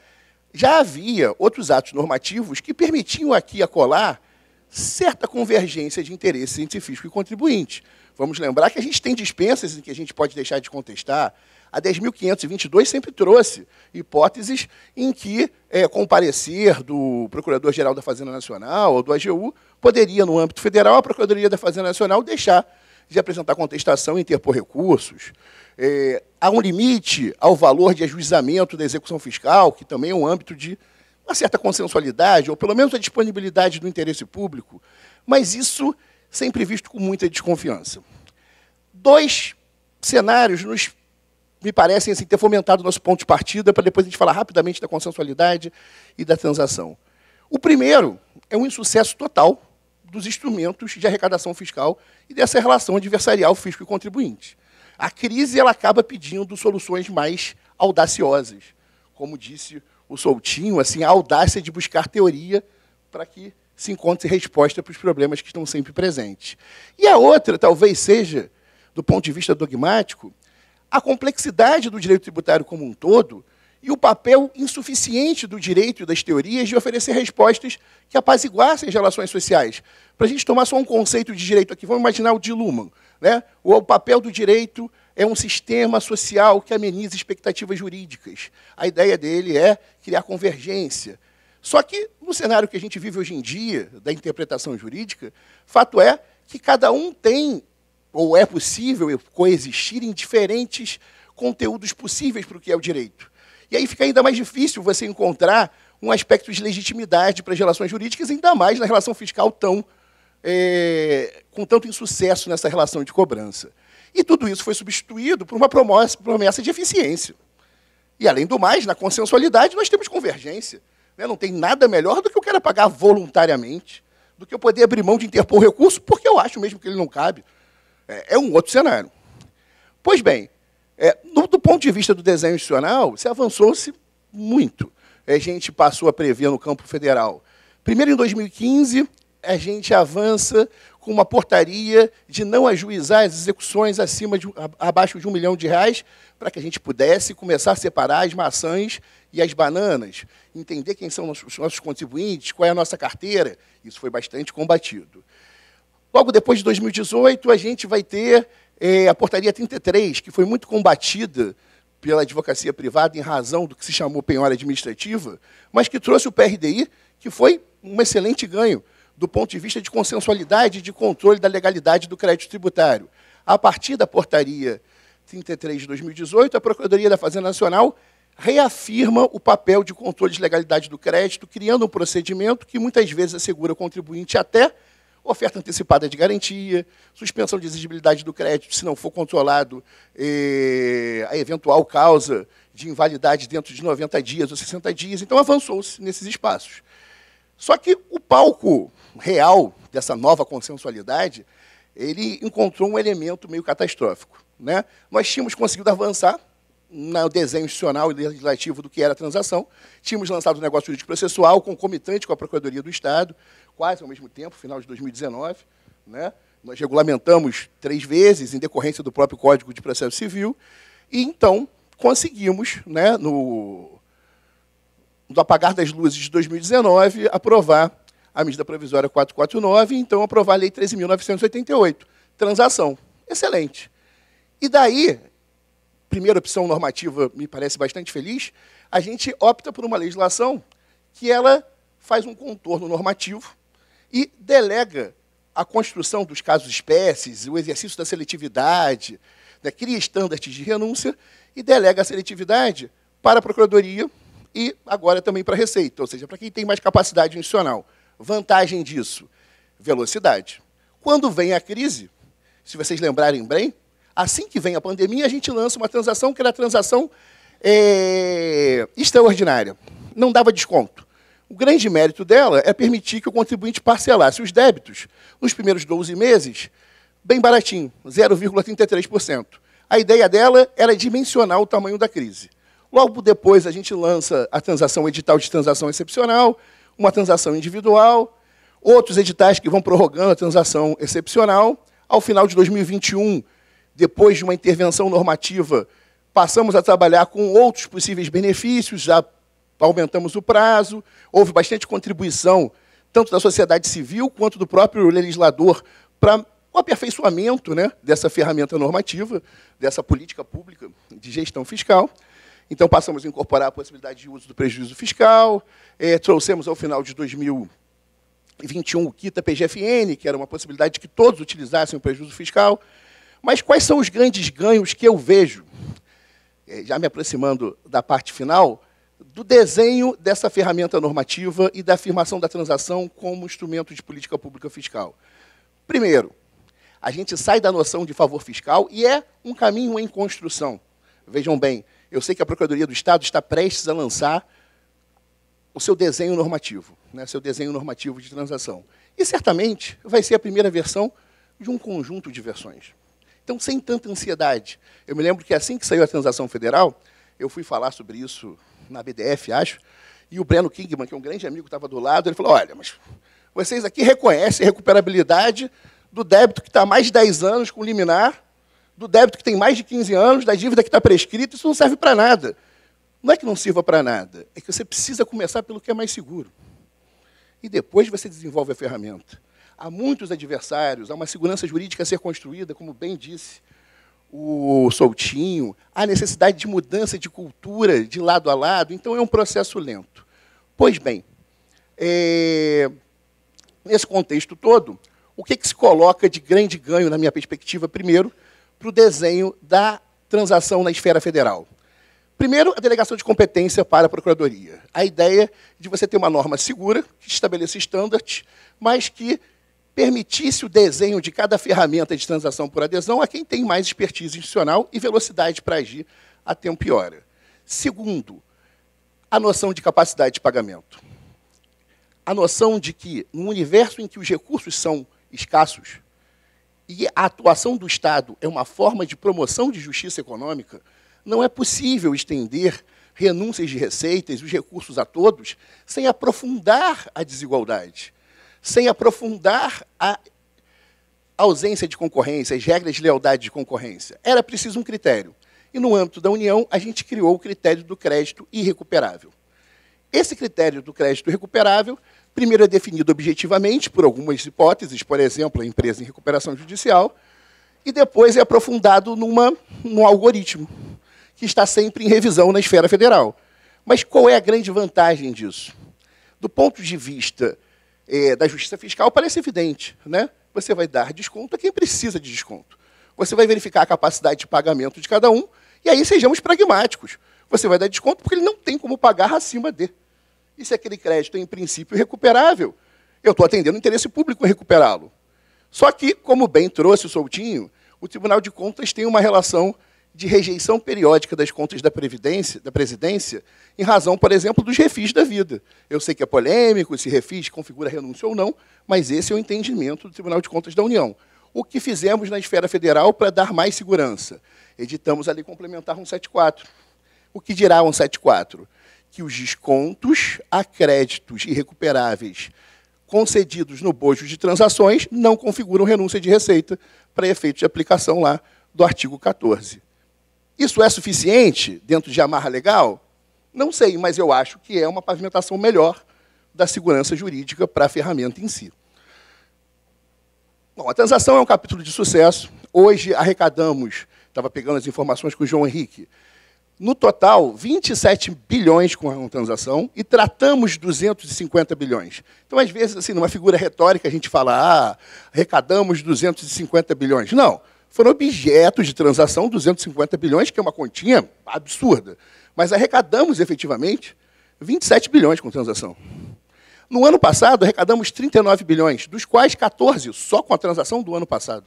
já havia outros atos normativos que permitiam aqui a colar certa convergência de interesses entre fisco e contribuinte. Vamos lembrar que a gente tem dispensas em que a gente pode deixar de contestar. A 10.522 sempre trouxe hipóteses em que é, comparecer do Procurador-Geral da Fazenda Nacional ou do AGU poderia, no âmbito federal, a Procuradoria da Fazenda Nacional deixar de apresentar contestação e interpor recursos. É, há um limite ao valor de ajuizamento da execução fiscal, que também é um âmbito de uma certa consensualidade, ou pelo menos a disponibilidade do interesse público, mas isso sempre visto com muita desconfiança. Dois cenários nos me parecem assim, ter fomentado nosso ponto de partida, para depois a gente falar rapidamente da consensualidade e da transação. O primeiro é um insucesso total dos instrumentos de arrecadação fiscal e dessa relação adversarial fisco e contribuinte. A crise ela acaba pedindo soluções mais audaciosas, como disse o Soltinho, assim, a audácia de buscar teoria para que se encontre resposta para os problemas que estão sempre presentes. E a outra, talvez seja, do ponto de vista dogmático, a complexidade do direito tributário como um todo e o papel insuficiente do direito e das teorias de oferecer respostas que apaziguassem as relações sociais. Para a gente tomar só um conceito de direito aqui, vamos imaginar o de Luhmann, né? ou o papel do direito é um sistema social que ameniza expectativas jurídicas. A ideia dele é criar convergência. Só que, no cenário que a gente vive hoje em dia, da interpretação jurídica, fato é que cada um tem, ou é possível, coexistir em diferentes conteúdos possíveis para o que é o direito. E aí fica ainda mais difícil você encontrar um aspecto de legitimidade para as relações jurídicas, ainda mais na relação fiscal tão, é, com tanto insucesso nessa relação de cobrança. E tudo isso foi substituído por uma promessa de eficiência. E, além do mais, na consensualidade, nós temos convergência. Né? Não tem nada melhor do que eu quero pagar voluntariamente, do que eu poder abrir mão de interpor o recurso, porque eu acho mesmo que ele não cabe. É, é um outro cenário. Pois bem, é, do, ponto de vista do desenho institucional, se avançou-se muito. A é, gente passou a prever no campo federal. Primeiro, em 2015, a gente avança com uma portaria de não ajuizar as execuções acima de, abaixo de um milhão de reais, para que a gente pudesse começar a separar as maçãs e as bananas, entender quem são os nossos contribuintes, qual é a nossa carteira. Isso foi bastante combatido. Logo depois de 2018, a gente vai ter é, a portaria 33, que foi muito combatida pela advocacia privada em razão do que se chamou penhora administrativa, mas que trouxe o PRDI, que foi um excelente ganho do ponto de vista de consensualidade e de controle da legalidade do crédito tributário. A partir da portaria 33 de 2018, a Procuradoria da Fazenda Nacional reafirma o papel de controle de legalidade do crédito, criando um procedimento que muitas vezes assegura o contribuinte até oferta antecipada de garantia, suspensão de exigibilidade do crédito, se não for controlado eh, a eventual causa de invalidade dentro de 90 dias ou 60 dias. Então, avançou-se nesses espaços. Só que o palco real dessa nova consensualidade, ele encontrou um elemento meio catastrófico. Né? Nós tínhamos conseguido avançar no desenho institucional e legislativo do que era a transação, tínhamos lançado o um negócio jurídico processual, concomitante com a Procuradoria do Estado, quase ao mesmo tempo, final de 2019. Né? Nós regulamentamos três vezes, em decorrência do próprio Código de Processo Civil, e então conseguimos, né, no, no apagar das luzes de 2019, aprovar a medida provisória 449, é então aprovar a Lei 13.988. Transação. Excelente. E daí, primeira opção normativa me parece bastante feliz, a gente opta por uma legislação que ela faz um contorno normativo e delega a construção dos casos espécies, o exercício da seletividade, né, cria estándares de renúncia e delega a seletividade para a Procuradoria e agora também para a Receita, ou seja, para quem tem mais capacidade institucional. Vantagem disso: velocidade. Quando vem a crise, se vocês lembrarem bem, assim que vem a pandemia, a gente lança uma transação que era transação é, extraordinária. Não dava desconto. O grande mérito dela é permitir que o contribuinte parcelasse os débitos nos primeiros 12 meses, bem baratinho, 0,33%. A ideia dela era dimensionar o tamanho da crise. Logo depois, a gente lança a transação edital de transação excepcional, uma transação individual, outros editais que vão prorrogando a transação excepcional. Ao final de 2021, depois de uma intervenção normativa, passamos a trabalhar com outros possíveis benefícios, já aumentamos o prazo, houve bastante contribuição, tanto da sociedade civil quanto do próprio legislador, para o aperfeiçoamento né, dessa ferramenta normativa, dessa política pública de gestão fiscal. Então, passamos a incorporar a possibilidade de uso do prejuízo fiscal, é, trouxemos ao final de 2021 o quita PGFN, que era uma possibilidade de que todos utilizassem o prejuízo fiscal. Mas quais são os grandes ganhos que eu vejo, é, já me aproximando da parte final, do desenho dessa ferramenta normativa e da afirmação da transação como instrumento de política pública fiscal? Primeiro, a gente sai da noção de favor fiscal e é um caminho em construção. Vejam bem, eu sei que a Procuradoria do Estado está prestes a lançar o seu desenho normativo, né, seu desenho normativo de transação. E certamente vai ser a primeira versão de um conjunto de versões. Então, sem tanta ansiedade. Eu me lembro que assim que saiu a transação federal, eu fui falar sobre isso na BDF, acho, e o Breno Kingman, que é um grande amigo, estava do lado, ele falou: olha, mas vocês aqui reconhecem a recuperabilidade do débito que está há mais de 10 anos com liminar do débito que tem mais de 15 anos, da dívida que está prescrita, isso não serve para nada. Não é que não sirva para nada, é que você precisa começar pelo que é mais seguro. E depois você desenvolve a ferramenta. Há muitos adversários, há uma segurança jurídica a ser construída, como bem disse o Soltinho, há necessidade de mudança de cultura de lado a lado, então é um processo lento. Pois bem, é, nesse contexto todo, o que, que se coloca de grande ganho, na minha perspectiva, primeiro, para o desenho da transação na esfera federal. Primeiro, a delegação de competência para a Procuradoria. A ideia de você ter uma norma segura, que estabeleça estándares, mas que permitisse o desenho de cada ferramenta de transação por adesão a quem tem mais expertise institucional e velocidade para agir a tempo e hora. Segundo, a noção de capacidade de pagamento. A noção de que, num universo em que os recursos são escassos, e a atuação do Estado é uma forma de promoção de justiça econômica, não é possível estender renúncias de receitas, os recursos a todos, sem aprofundar a desigualdade, sem aprofundar a ausência de concorrência, as regras de lealdade de concorrência. Era preciso um critério. E no âmbito da União, a gente criou o critério do crédito irrecuperável. Esse critério do crédito recuperável Primeiro é definido objetivamente por algumas hipóteses, por exemplo, a empresa em recuperação judicial, e depois é aprofundado numa, num algoritmo, que está sempre em revisão na esfera federal. Mas qual é a grande vantagem disso? Do ponto de vista é, da justiça fiscal, parece evidente. Né? Você vai dar desconto a quem precisa de desconto. Você vai verificar a capacidade de pagamento de cada um, e aí sejamos pragmáticos. Você vai dar desconto porque ele não tem como pagar acima de. E se é aquele crédito é, em princípio, recuperável? Eu estou atendendo o interesse público em recuperá-lo. Só que, como bem trouxe o Soutinho, o Tribunal de Contas tem uma relação de rejeição periódica das contas da Previdência, da Presidência, em razão, por exemplo, dos refis da vida. Eu sei que é polêmico se refis configura renúncia ou não, mas esse é o entendimento do Tribunal de Contas da União. O que fizemos na esfera federal para dar mais segurança? Editamos ali Complementar 174. O que dirá 174? que os descontos a créditos irrecuperáveis concedidos no bojo de transações não configuram renúncia de receita para efeito de aplicação lá do artigo 14. Isso é suficiente dentro de amarra legal? Não sei, mas eu acho que é uma pavimentação melhor da segurança jurídica para a ferramenta em si. Bom, a transação é um capítulo de sucesso. Hoje arrecadamos, estava pegando as informações com o João Henrique, no total, 27 bilhões com a transação e tratamos 250 bilhões. Então, às vezes, assim, numa figura retórica, a gente fala, ah, arrecadamos 250 bilhões. Não, foram objetos de transação 250 bilhões, que é uma continha absurda. Mas arrecadamos, efetivamente, 27 bilhões com transação. No ano passado, arrecadamos 39 bilhões, dos quais 14 só com a transação do ano passado.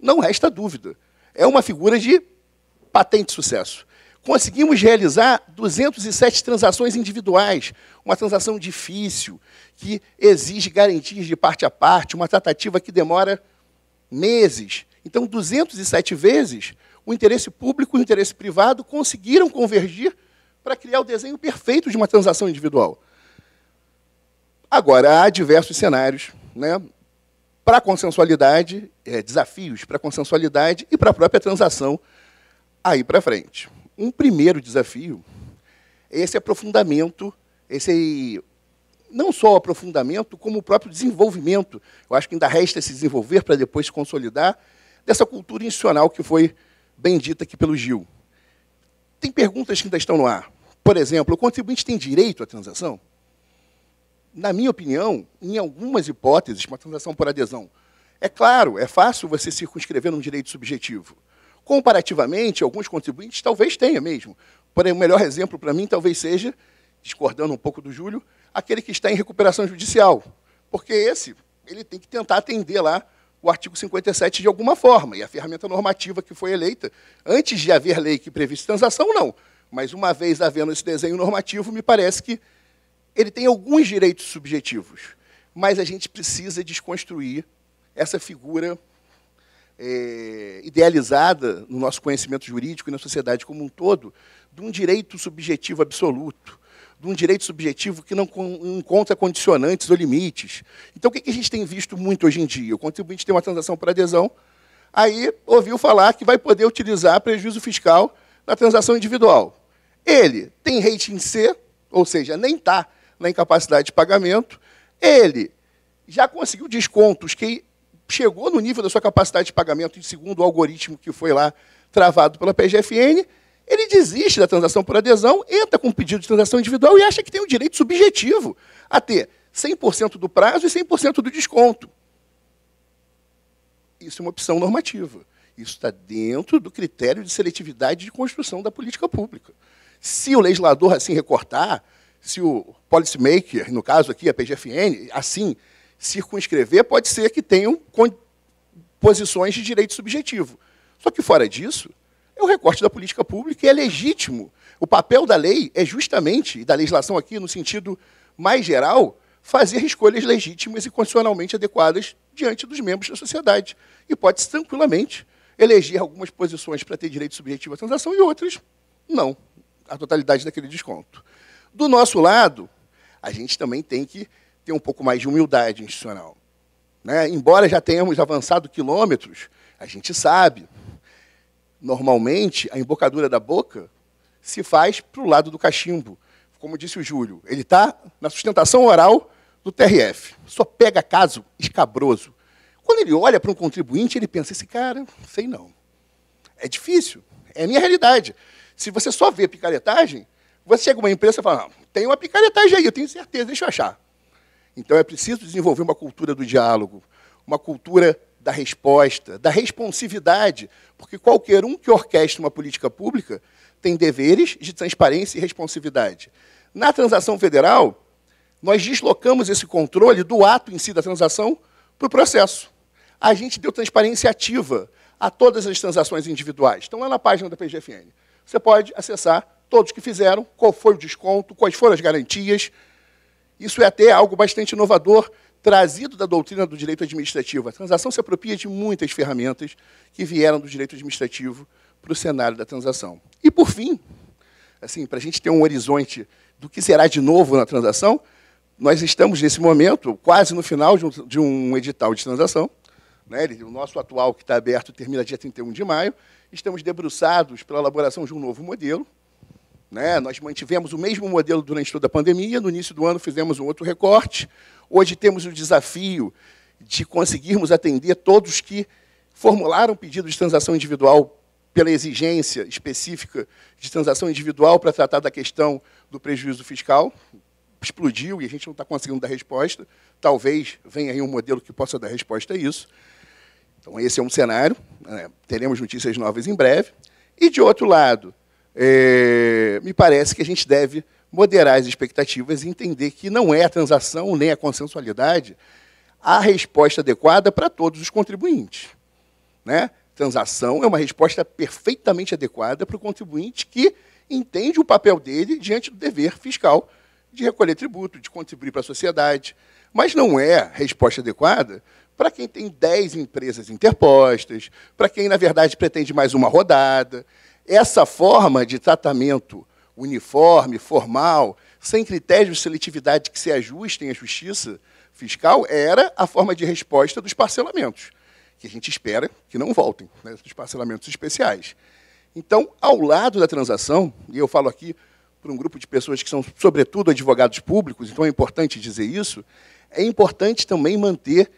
Não resta dúvida. É uma figura de patente sucesso. Conseguimos realizar 207 transações individuais, uma transação difícil, que exige garantias de parte a parte, uma tratativa que demora meses. Então, 207 vezes, o interesse público e o interesse privado conseguiram convergir para criar o desenho perfeito de uma transação individual. Agora, há diversos cenários né, para a consensualidade, é, desafios para a consensualidade e para a própria transação aí para frente. Um primeiro desafio é esse aprofundamento, esse não só o aprofundamento, como o próprio desenvolvimento. Eu acho que ainda resta se desenvolver para depois se consolidar dessa cultura institucional que foi bem dita aqui pelo Gil. Tem perguntas que ainda estão no ar. Por exemplo, o contribuinte tem direito à transação? Na minha opinião, em algumas hipóteses, uma transação por adesão. É claro, é fácil você circunscrever num direito subjetivo. Comparativamente, alguns contribuintes talvez tenha mesmo. Porém, o melhor exemplo para mim talvez seja, discordando um pouco do Júlio, aquele que está em recuperação judicial. Porque esse, ele tem que tentar atender lá o artigo 57 de alguma forma. E a ferramenta normativa que foi eleita, antes de haver lei que previsse transação, não. Mas uma vez havendo esse desenho normativo, me parece que ele tem alguns direitos subjetivos. Mas a gente precisa desconstruir essa figura é, idealizada no nosso conhecimento jurídico e na sociedade como um todo, de um direito subjetivo absoluto, de um direito subjetivo que não encontra condicionantes ou limites. Então, o que a gente tem visto muito hoje em dia? O contribuinte tem uma transação para adesão, aí ouviu falar que vai poder utilizar prejuízo fiscal na transação individual. Ele tem rating C, ou seja, nem está na incapacidade de pagamento, ele já conseguiu descontos que chegou no nível da sua capacidade de pagamento, segundo o algoritmo que foi lá travado pela PGFN, ele desiste da transação por adesão, entra com um pedido de transação individual e acha que tem o um direito subjetivo a ter 100% do prazo e 100% do desconto. Isso é uma opção normativa. Isso está dentro do critério de seletividade de construção da política pública. Se o legislador assim recortar, se o policymaker, no caso aqui a PGFN, assim circunscrever, pode ser que tenham posições de direito subjetivo. Só que fora disso, é o recorte da política pública e é legítimo. O papel da lei é justamente, e da legislação aqui no sentido mais geral, fazer escolhas legítimas e constitucionalmente adequadas diante dos membros da sociedade. E pode tranquilamente eleger algumas posições para ter direito subjetivo à transação e outras não, a totalidade daquele desconto. Do nosso lado, a gente também tem que ter um pouco mais de humildade institucional. Né? Embora já tenhamos avançado quilômetros, a gente sabe, normalmente, a embocadura da boca se faz para o lado do cachimbo. Como disse o Júlio, ele está na sustentação oral do TRF. Só pega caso escabroso. Quando ele olha para um contribuinte, ele pensa: esse cara, sei não. É difícil. É a minha realidade. Se você só vê picaretagem, você chega uma empresa e fala: não, tem uma picaretagem aí, eu tenho certeza, deixa eu achar. Então é preciso desenvolver uma cultura do diálogo, uma cultura da resposta, da responsividade, porque qualquer um que orquestra uma política pública tem deveres de transparência e responsividade. Na transação federal, nós deslocamos esse controle do ato em si da transação para o processo. A gente deu transparência ativa a todas as transações individuais. Estão lá na página da PGFN. Você pode acessar todos que fizeram, qual foi o desconto, quais foram as garantias, isso é até algo bastante inovador trazido da doutrina do direito administrativo. A transação se apropria de muitas ferramentas que vieram do direito administrativo para o cenário da transação. E, por fim, assim, para a gente ter um horizonte do que será de novo na transação, nós estamos, nesse momento, quase no final de um, edital de transação. Né? O nosso atual, que está aberto, termina dia 31 de maio. Estamos debruçados pela elaboração de um novo modelo, né? Nós mantivemos o mesmo modelo durante toda a pandemia, no início do ano fizemos um outro recorte. Hoje temos o desafio de conseguirmos atender todos que formularam pedido de transação individual pela exigência específica de transação individual para tratar da questão do prejuízo fiscal. Explodiu e a gente não está conseguindo dar resposta. Talvez venha aí um modelo que possa dar resposta a isso. Então, esse é um cenário. Né? Teremos notícias novas em breve. E, de outro lado, é, me parece que a gente deve moderar as expectativas e entender que não é a transação nem a consensualidade a resposta adequada para todos os contribuintes. Né? Transação é uma resposta perfeitamente adequada para o contribuinte que entende o papel dele diante do dever fiscal de recolher tributo, de contribuir para a sociedade. Mas não é a resposta adequada para quem tem 10 empresas interpostas, para quem, na verdade, pretende mais uma rodada. Essa forma de tratamento uniforme, formal, sem critérios de seletividade que se ajustem à justiça fiscal, era a forma de resposta dos parcelamentos, que a gente espera que não voltem, né, dos parcelamentos especiais. Então, ao lado da transação, e eu falo aqui para um grupo de pessoas que são, sobretudo, advogados públicos, então é importante dizer isso, é importante também manter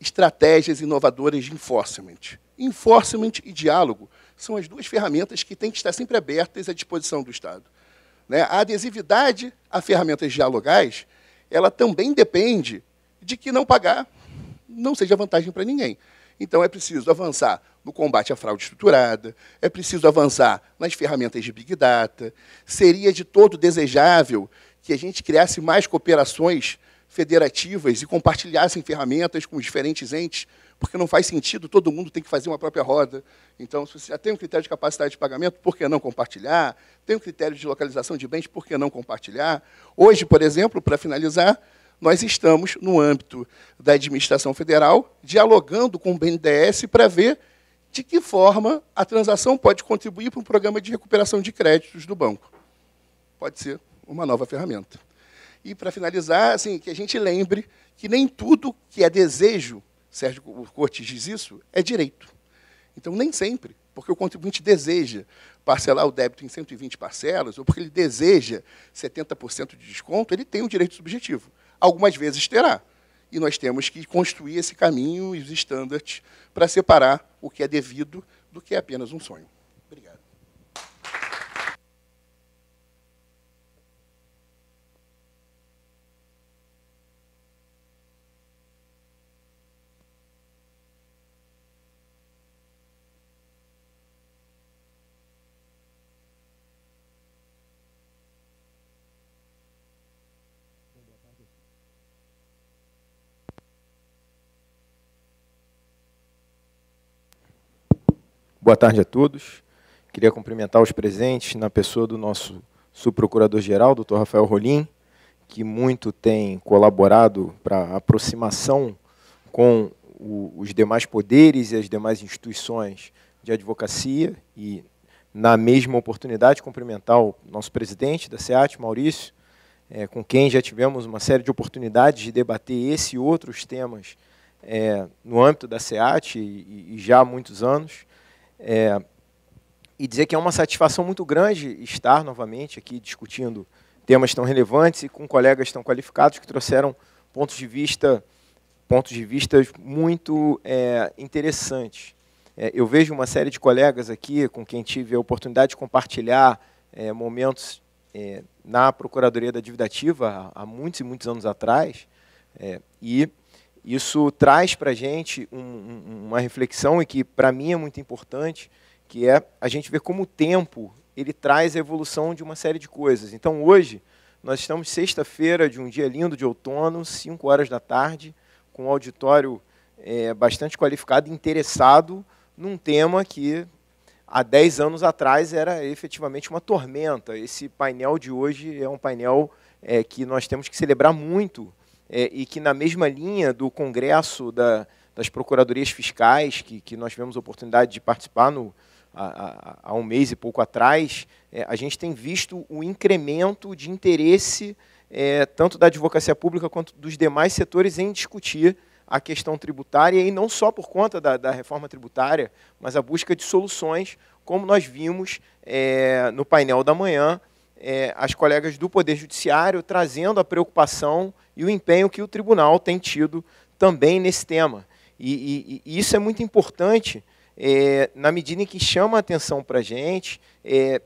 estratégias inovadoras de enforcement. Enforcement e diálogo são as duas ferramentas que têm que estar sempre abertas à disposição do Estado. Né? A adesividade a ferramentas dialogais, ela também depende de que não pagar não seja vantagem para ninguém. Então é preciso avançar no combate à fraude estruturada, é preciso avançar nas ferramentas de Big Data. Seria de todo desejável que a gente criasse mais cooperações federativas e compartilhassem ferramentas com os diferentes entes porque não faz sentido, todo mundo tem que fazer uma própria roda. Então, se você já tem um critério de capacidade de pagamento, por que não compartilhar? Tem um critério de localização de bens, por que não compartilhar? Hoje, por exemplo, para finalizar, nós estamos, no âmbito da administração federal, dialogando com o BNDES para ver de que forma a transação pode contribuir para um programa de recuperação de créditos do banco. Pode ser uma nova ferramenta. E, para finalizar, assim, que a gente lembre que nem tudo que é desejo Sérgio Cortes diz isso, é direito. Então, nem sempre, porque o contribuinte deseja parcelar o débito em 120 parcelas, ou porque ele deseja 70% de desconto, ele tem o um direito subjetivo. Algumas vezes terá. E nós temos que construir esse caminho e os estándares para separar o que é devido do que é apenas um sonho. Boa tarde a todos. Queria cumprimentar os presentes na pessoa do nosso subprocurador-geral, doutor Rafael Rolim, que muito tem colaborado para a aproximação com o, os demais poderes e as demais instituições de advocacia e, na mesma oportunidade, cumprimentar o nosso presidente da SEAT, Maurício, é, com quem já tivemos uma série de oportunidades de debater esse e outros temas é, no âmbito da SEAT e, e já há muitos anos. É, e dizer que é uma satisfação muito grande estar novamente aqui discutindo temas tão relevantes e com colegas tão qualificados que trouxeram pontos de vista pontos de vista muito é, interessantes. É, eu vejo uma série de colegas aqui com quem tive a oportunidade de compartilhar é, momentos é, na Procuradoria da Dívida Ativa há, há muitos e muitos anos atrás é, e isso traz para a gente um, um, uma reflexão e que para mim é muito importante, que é a gente ver como o tempo ele traz a evolução de uma série de coisas. Então hoje nós estamos sexta-feira de um dia lindo de outono, 5 horas da tarde, com um auditório é, bastante qualificado, interessado num tema que há 10 anos atrás era efetivamente uma tormenta. Esse painel de hoje é um painel é, que nós temos que celebrar muito é, e que na mesma linha do Congresso da, das Procuradorias Fiscais, que, que nós tivemos a oportunidade de participar no, há, há um mês e pouco atrás, é, a gente tem visto o incremento de interesse é, tanto da advocacia pública quanto dos demais setores em discutir a questão tributária, e não só por conta da, da reforma tributária, mas a busca de soluções, como nós vimos é, no painel da manhã, é, as colegas do Poder Judiciário trazendo a preocupação e o empenho que o tribunal tem tido também nesse tema. E, e, e isso é muito importante é, na medida em que chama a atenção para a gente é,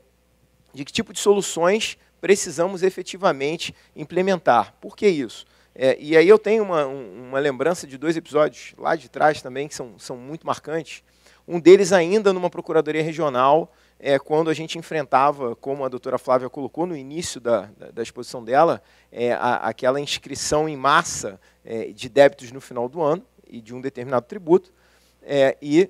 de que tipo de soluções precisamos efetivamente implementar. Por que isso? É, e aí eu tenho uma, uma lembrança de dois episódios lá de trás também, que são, são muito marcantes. Um deles ainda numa procuradoria regional, é, quando a gente enfrentava, como a doutora Flávia colocou no início da, da, da exposição dela, é, a, aquela inscrição em massa é, de débitos no final do ano e de um determinado tributo, é, e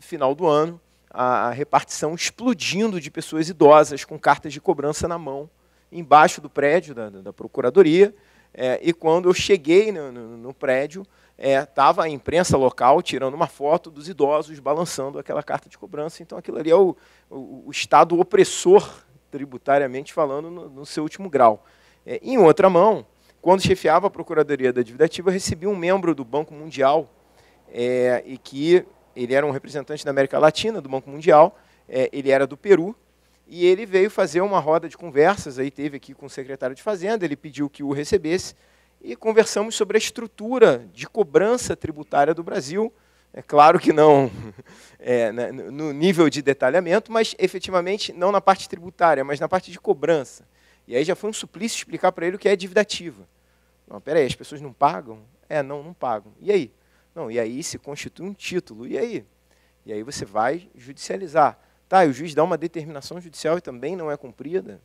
final do ano, a, a, repartição explodindo de pessoas idosas com cartas de cobrança na mão, embaixo do prédio da, da procuradoria. É, e quando eu cheguei no, no, no prédio, estava é, a imprensa local tirando uma foto dos idosos balançando aquela carta de cobrança. Então, aquilo ali é o, o, o Estado opressor, tributariamente falando, no, no seu último grau. É, em outra mão, quando chefiava a Procuradoria da Dívida Ativa, recebia um membro do Banco Mundial, é, e que ele era um representante da América Latina, do Banco Mundial, é, ele era do Peru, e ele veio fazer uma roda de conversas, aí teve aqui com o secretário de Fazenda, ele pediu que o recebesse, e conversamos sobre a estrutura de cobrança tributária do Brasil. É claro que não é, né, no nível de detalhamento, mas efetivamente não na parte tributária, mas na parte de cobrança. E aí já foi um suplício explicar para ele o que é dívida ativa. Não, peraí, as pessoas não pagam? É, não, não pagam. E aí? Não, e aí se constitui um título. E aí? E aí você vai judicializar. Tá, e o juiz dá uma determinação judicial e também não é cumprida?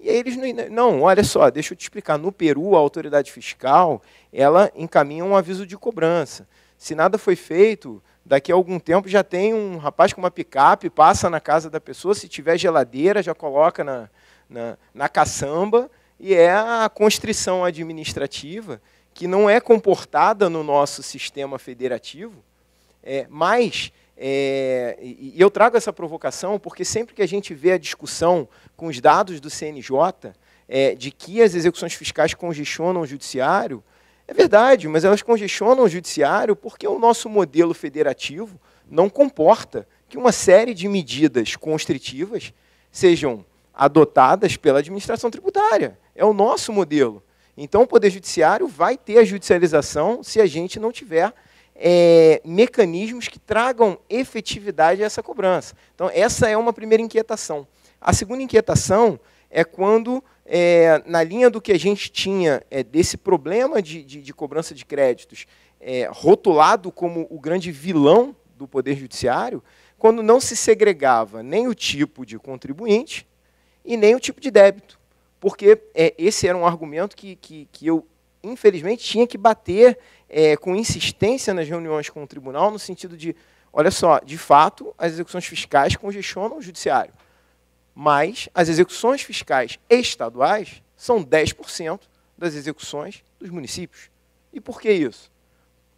E aí eles não, não, olha só, deixa eu te explicar. No Peru, a autoridade fiscal ela encaminha um aviso de cobrança. Se nada foi feito, daqui a algum tempo já tem um rapaz com uma picape, passa na casa da pessoa, se tiver geladeira, já coloca na, na, na caçamba, e é a constrição administrativa que não é comportada no nosso sistema federativo, é, mas é, e, eu trago essa provocação porque sempre que a gente vê a discussão com os dados do CNJ é, de que as execuções fiscais congestionam o judiciário, é verdade, mas elas congestionam o judiciário porque o nosso modelo federativo não comporta que uma série de medidas constritivas sejam adotadas pela administração tributária. É o nosso modelo. Então, o Poder Judiciário vai ter a judicialização se a gente não tiver é, mecanismos que tragam efetividade a essa cobrança. Então, essa é uma primeira inquietação. A segunda inquietação é quando, é, na linha do que a gente tinha é, desse problema de, de, de, cobrança de créditos, é, rotulado como o grande vilão do Poder Judiciário, quando não se segregava nem o tipo de contribuinte e nem o tipo de débito. Porque é, esse era um argumento que, que, que eu, infelizmente, tinha que bater é, com insistência nas reuniões com o tribunal, no sentido de, olha só, de fato, as execuções fiscais congestionam o judiciário, mas as execuções fiscais estaduais são 10% das execuções dos municípios. E por que isso?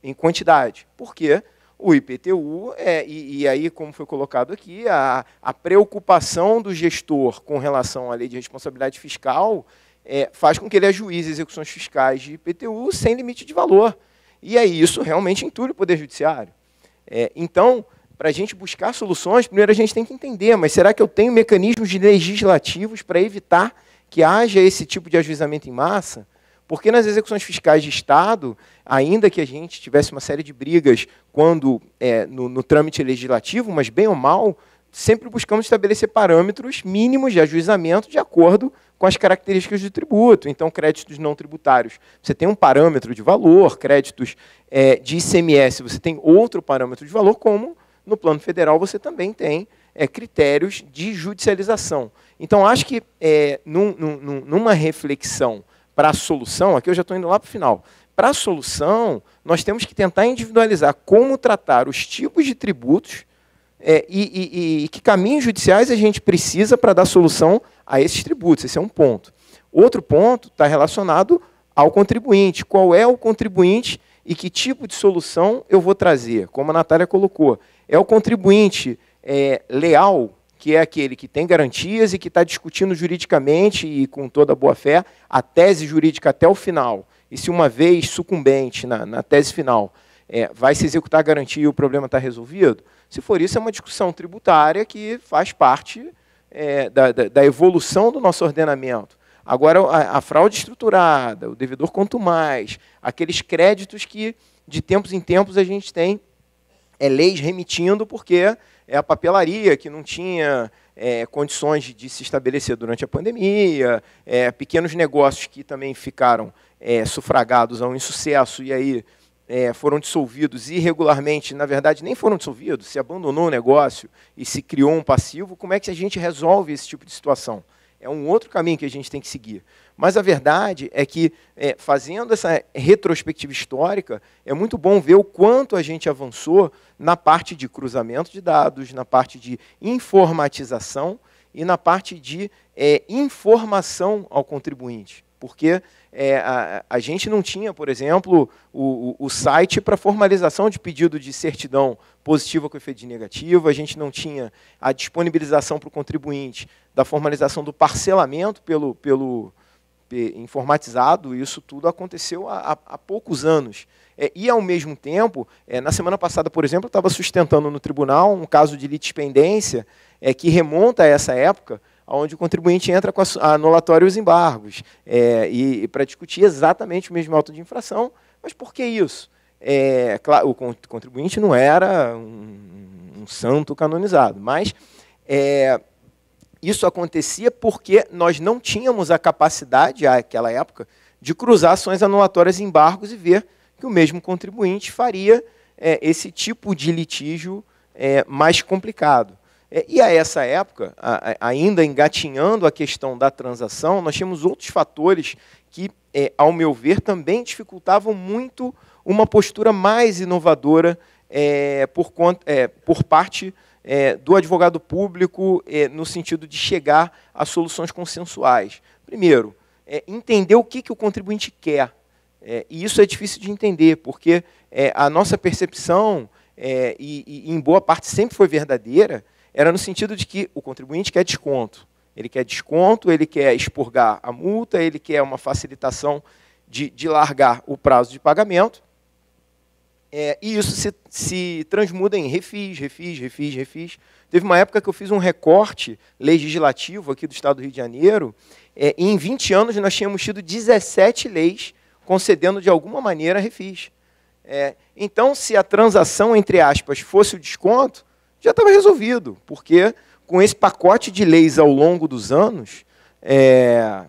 Em quantidade. Porque o IPTU, é, e, e, aí, como foi colocado aqui, a, a, preocupação do gestor com relação à lei de responsabilidade fiscal é, faz com que ele ajuize execuções fiscais de IPTU sem limite de valor. E aí isso realmente entulha o Poder Judiciário. É, então, para a gente buscar soluções, primeiro a gente tem que entender, mas será que eu tenho mecanismos legislativos para evitar que haja esse tipo de ajuizamento em massa? Porque nas execuções fiscais de Estado, ainda que a gente tivesse uma série de brigas quando é, no, no, trâmite legislativo, mas bem ou mal, sempre buscamos estabelecer parâmetros mínimos de ajuizamento de acordo com as características de tributo. Então, créditos não tributários, você tem um parâmetro de valor, créditos é, de ICMS, você tem outro parâmetro de valor, como no plano federal você também tem é, critérios de judicialização. Então, acho que é, num, num, numa reflexão para a solução, aqui eu já estou indo lá para o final, para a solução, nós temos que tentar individualizar como tratar os tipos de tributos é, e, e, e, que caminhos judiciais a gente precisa para dar solução a esses tributos. Esse é um ponto. Outro ponto está relacionado ao contribuinte. Qual é o contribuinte e que tipo de solução eu vou trazer? Como a Natália colocou, é o contribuinte é, leal, que é aquele que tem garantias e que está discutindo juridicamente e com toda boa-fé a tese jurídica até o final. E se uma vez sucumbente na, na tese final é, vai se executar a garantia e o problema está resolvido, se for isso, é uma discussão tributária que faz parte é, da, da, da, evolução do nosso ordenamento. Agora, a, a fraude estruturada, o devedor quanto mais, aqueles créditos que, de tempos em tempos, a gente tem é, leis remitindo, porque é a papelaria que não tinha é, condições de, de, se estabelecer durante a pandemia, é, pequenos negócios que também ficaram é, sufragados a um insucesso e aí é, foram dissolvidos irregularmente, na verdade, nem foram dissolvidos, se abandonou o negócio e se criou um passivo, como é que a gente resolve esse tipo de situação? É um outro caminho que a gente tem que seguir. Mas a verdade é que, é, fazendo essa retrospectiva histórica, é muito bom ver o quanto a gente avançou na parte de cruzamento de dados, na parte de informatização e na parte de é, informação ao contribuinte. Porque é, a, a, gente não tinha, por exemplo, o, o, site para formalização de pedido de certidão positiva com efeito de negativo, a gente não tinha a disponibilização para o contribuinte da formalização do parcelamento pelo, pelo informatizado, isso tudo aconteceu há, há poucos anos. É, e, ao mesmo tempo, é, na semana passada, por exemplo, eu estava sustentando no tribunal um caso de litispendência é, que remonta a essa época, onde o contribuinte entra com anulatório e os embargos, é, e, e para discutir exatamente o mesmo auto de infração. Mas por que isso? É, claro, o contribuinte não era um, um santo canonizado, mas é, isso acontecia porque nós não tínhamos a capacidade, àquela época, de cruzar ações anulatórias e embargos e ver que o mesmo contribuinte faria é, esse tipo de litígio é, mais complicado. É, e a essa época, ainda engatinhando a questão da transação, nós tínhamos outros fatores que, é, ao meu ver, também dificultavam muito uma postura mais inovadora é, por, parte do advogado público no sentido de chegar a soluções consensuais. Primeiro, entender o que, o contribuinte quer. e isso é difícil de entender, porque a nossa percepção, e, em boa parte sempre foi verdadeira, era no sentido de que o contribuinte quer desconto. Ele quer desconto, ele quer expurgar a multa, ele quer uma facilitação de, de largar o prazo de pagamento. É, e isso se, se transmuda em refis, refis, refis, refis. Teve uma época que eu fiz um recorte legislativo aqui do Estado do Rio de Janeiro, é, e em 20 anos nós tínhamos tido 17 leis concedendo de alguma maneira refis. É, então, se a transação, entre aspas, fosse o desconto, já estava resolvido, porque com esse pacote de leis ao longo dos anos, é,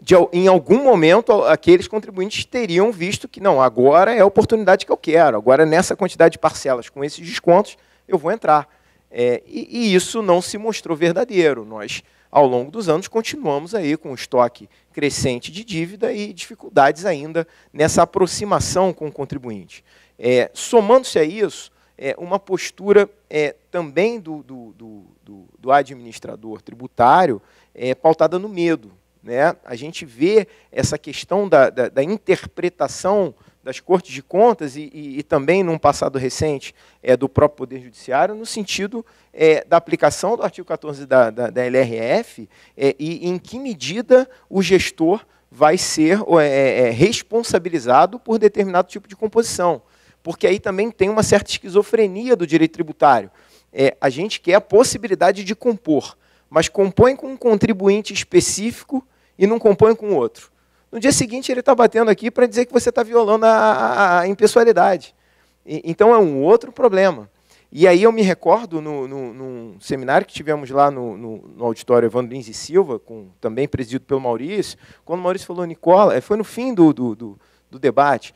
de, em algum momento aqueles contribuintes teriam visto que não, agora é a oportunidade que eu quero, agora nessa quantidade de parcelas, com esses descontos, eu vou entrar. É, e, e isso não se mostrou verdadeiro. Nós, ao longo dos anos, continuamos aí com um estoque crescente de dívida e dificuldades ainda nessa aproximação com o contribuinte. É, Somando-se a isso, é, uma postura é, também do, do, do, do, administrador tributário é, pautada no medo. Né? A gente vê essa questão da, da, da interpretação das cortes de contas e, e, e, também num passado recente é, do próprio Poder Judiciário, no sentido é, da aplicação do artigo 14 da, da, da LRF é, e em que medida o gestor vai ser é, é, é, responsabilizado por determinado tipo de composição porque aí também tem uma certa esquizofrenia do direito tributário. É, a gente quer a possibilidade de compor, mas compõe com um contribuinte específico e não compõe com outro. No dia seguinte, ele está batendo aqui para dizer que você está violando a, a, a impessoalidade. E, então, é um outro problema. E aí eu me recordo, no, no, num seminário que tivemos lá no, no, no auditório Evandro Lins e Silva, com, também presidido pelo Maurício, quando o Maurício falou, Nicola, é, foi no fim do, do, do, do debate,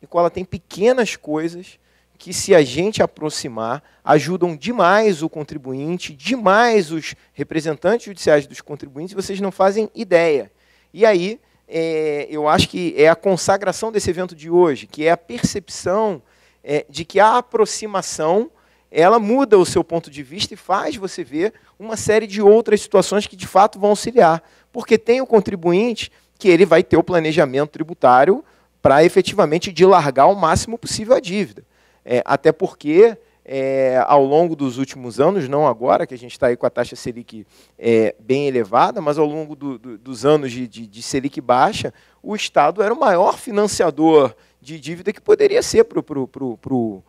e Nicola tem pequenas coisas que, se a gente aproximar, ajudam demais o contribuinte, demais os representantes judiciais dos contribuintes, vocês não fazem ideia. E aí, é, eu acho que é a consagração desse evento de hoje, que é a percepção é, de que a aproximação ela muda o seu ponto de vista e faz você ver uma série de outras situações que de fato vão auxiliar. Porque tem o contribuinte que ele vai ter o planejamento tributário para efetivamente de largar o máximo possível a dívida. É, até porque, é, ao longo dos últimos anos, não agora, que a gente está aí com a taxa Selic é, bem elevada, mas ao longo do, do, dos anos de, de, de Selic baixa, o Estado era o maior financiador de dívida que poderia ser para o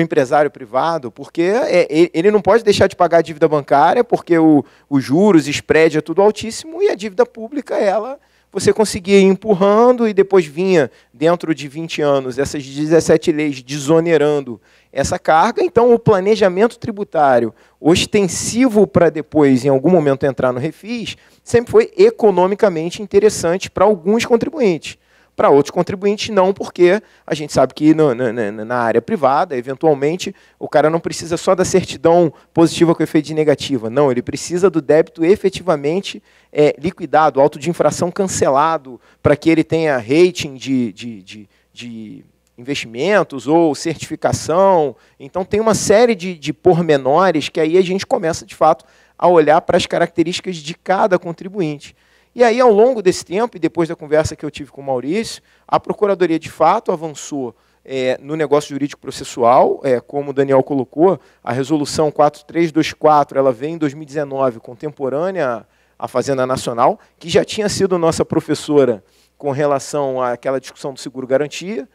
empresário privado, porque é, ele não pode deixar de pagar a dívida bancária, porque o, os juros, spread é tudo altíssimo e a dívida pública ela você conseguia ir empurrando e depois vinha, dentro de 20 anos, essas 17 leis desonerando essa carga. Então, o planejamento tributário ostensivo para depois, em algum momento, entrar no refis, sempre foi economicamente interessante para alguns contribuintes para outros contribuintes não, porque a gente sabe que no, na, na, área privada, eventualmente, o cara não precisa só da certidão positiva com efeito de negativa, não, ele precisa do débito efetivamente é, liquidado, auto de infração cancelado, para que ele tenha rating de, de, de, de investimentos ou certificação. Então, tem uma série de, de pormenores que aí a gente começa, de fato, a olhar para as características de cada contribuinte. E aí, ao longo desse tempo, e depois da conversa que eu tive com o Maurício, a Procuradoria de fato avançou é, no negócio jurídico processual, é, como o Daniel colocou, a resolução 4324 ela vem em 2019, contemporânea à Fazenda Nacional, que já tinha sido nossa professora com relação àquela discussão do seguro garantia,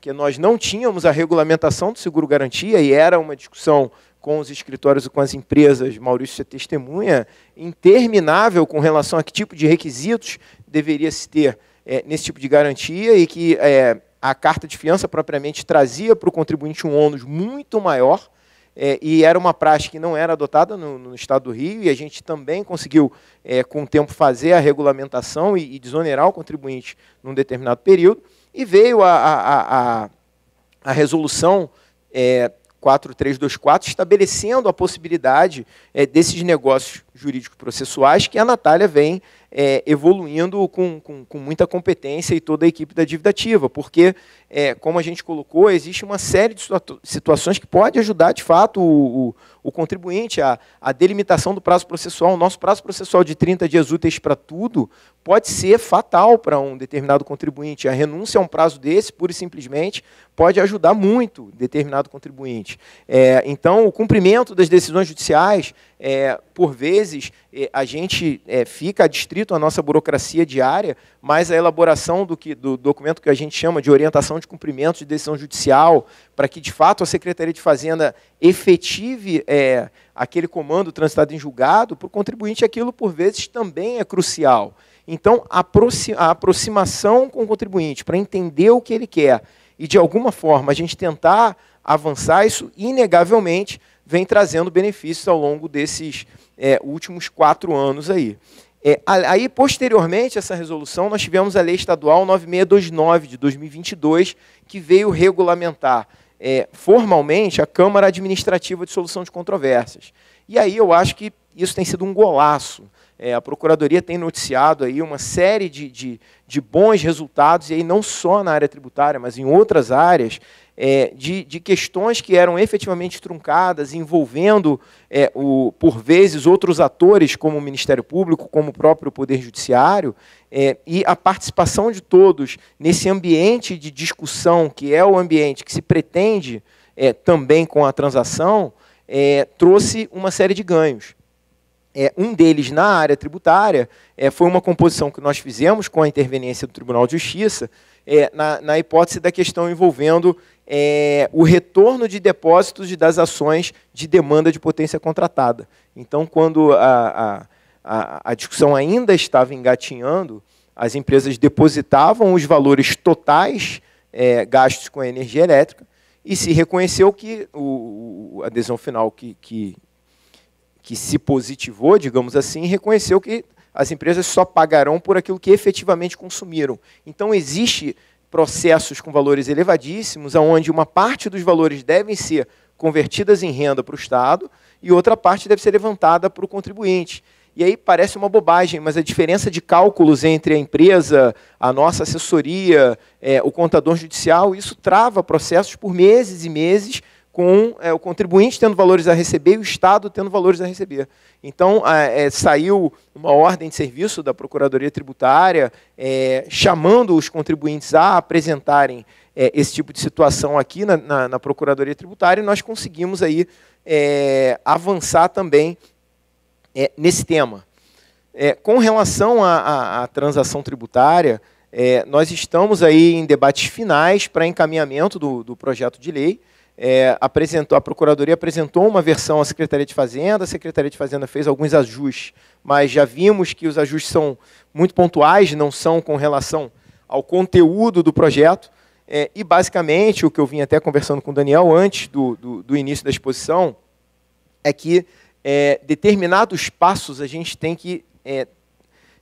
que nós não tínhamos a regulamentação do seguro garantia e era uma discussão com os escritórios e com as empresas, Maurício é testemunha, interminável com relação a que tipo de requisitos deveria se ter é, nesse tipo de garantia e que é, a carta de fiança propriamente trazia para o contribuinte um ônus muito maior. É, e era uma prática que não era adotada no, no, estado do Rio, e a gente também conseguiu, é, com o tempo, fazer a regulamentação e, e, desonerar o contribuinte num determinado período, e veio a, a, a, a resolução é, 4324, estabelecendo a possibilidade é, desses negócios jurídicos processuais que a Natália vem é, evoluindo com, com, com, muita competência e toda a equipe da dívida ativa, porque é, como a gente colocou, existe uma série de situações que pode ajudar, de fato, o, o, o contribuinte. A, a, delimitação do prazo processual, o nosso prazo processual de 30 dias úteis para tudo, pode ser fatal para um determinado contribuinte. A renúncia a um prazo desse, pura e simplesmente, pode ajudar muito determinado contribuinte. É, então, o cumprimento das decisões judiciais, é, por vezes, é, a gente é, fica adstrito à nossa burocracia diária, mas a elaboração do, que, do documento que a gente chama de orientação de cumprimento de decisão judicial, para que de fato a Secretaria de Fazenda efetive é, aquele comando transitado em julgado, para o contribuinte aquilo por vezes também é crucial. Então, a, a aproximação com o contribuinte para entender o que ele quer e de alguma forma a gente tentar avançar isso, inegavelmente vem trazendo benefícios ao longo desses é, últimos quatro anos aí. É, aí, posteriormente, essa resolução, nós tivemos a Lei Estadual 9629 de 2022, que veio regulamentar é, formalmente a Câmara Administrativa de Solução de Controvérsias. E aí eu acho que isso tem sido um golaço. É, a Procuradoria tem noticiado aí uma série de, de, de bons resultados, e aí não só na área tributária, mas em outras áreas, é, de, de, questões que eram efetivamente truncadas, envolvendo, é, o, por vezes, outros atores, como o Ministério Público, como o próprio Poder Judiciário, é, e a participação de todos nesse ambiente de discussão, que é o ambiente que se pretende é, também com a transação, é, trouxe uma série de ganhos. É, um deles na área tributária é, foi uma composição que nós fizemos com a interveniência do Tribunal de Justiça, é, na, na, hipótese da questão envolvendo é, o retorno de depósitos das ações de demanda de potência contratada. Então, quando a, a, a discussão ainda estava engatinhando, as empresas depositavam os valores totais é, gastos com a energia elétrica e se reconheceu que o, a adesão final que, que, que se positivou, digamos assim, reconheceu que as empresas só pagarão por aquilo que efetivamente consumiram. Então, existe processos com valores elevadíssimos, onde uma parte dos valores devem ser convertidas em renda para o Estado e outra parte deve ser levantada para o contribuinte. E aí parece uma bobagem, mas a diferença de cálculos entre a empresa, a nossa assessoria, é, o contador judicial, isso trava processos por meses e meses com é, o contribuinte tendo valores a receber e o Estado tendo valores a receber. Então, é, saiu uma ordem de serviço da Procuradoria Tributária é, chamando os contribuintes a apresentarem é, esse tipo de situação aqui na, na, na, Procuradoria Tributária e nós conseguimos aí é, avançar também é, nesse tema. com relação à transação tributária, nós estamos aí em debates finais para encaminhamento do, do projeto de lei é, apresentou, a Procuradoria apresentou uma versão à Secretaria de Fazenda, a Secretaria de Fazenda fez alguns ajustes, mas já vimos que os ajustes são muito pontuais, não são com relação ao conteúdo do projeto. É, e, basicamente, o que eu vim até conversando com o Daniel antes do, do, do início da exposição, é que é, determinados passos a gente tem que é,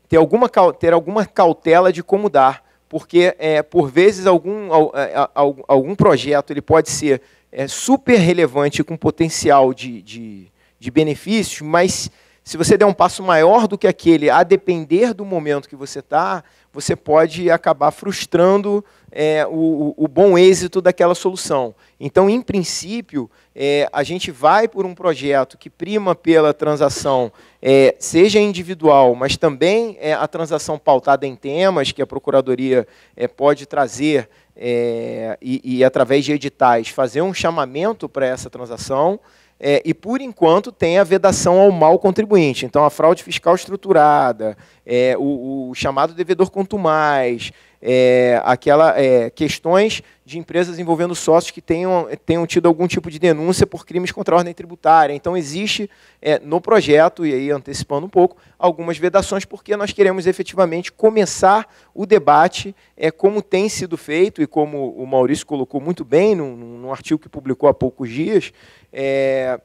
ter, alguma, ter alguma cautela de como dar, porque, é, por vezes, algum, é, algum projeto ele pode ser é, super relevante com potencial de, de, de benefícios, mas se você der um passo maior do que aquele, a depender do momento que você está, você pode acabar frustrando é, o, o, bom êxito daquela solução. Então, em princípio, é, a gente vai por um projeto que prima pela transação, é, seja individual, mas também é, a transação pautada em temas que a Procuradoria é, pode trazer é, e, e, através de editais, fazer um chamamento para essa transação. É, e por enquanto tem a vedação ao mal contribuinte. Então a fraude fiscal estruturada, é, o, o, chamado devedor quanto mais, é, aquela, é, questões de empresas envolvendo sócios que tenham, tenham tido algum tipo de denúncia por crimes contra a ordem tributária. Então, existe é, no projeto, e aí antecipando um pouco, algumas vedações, porque nós queremos efetivamente começar o debate é, como tem sido feito e como o Maurício colocou muito bem num, num artigo que publicou há poucos dias. É,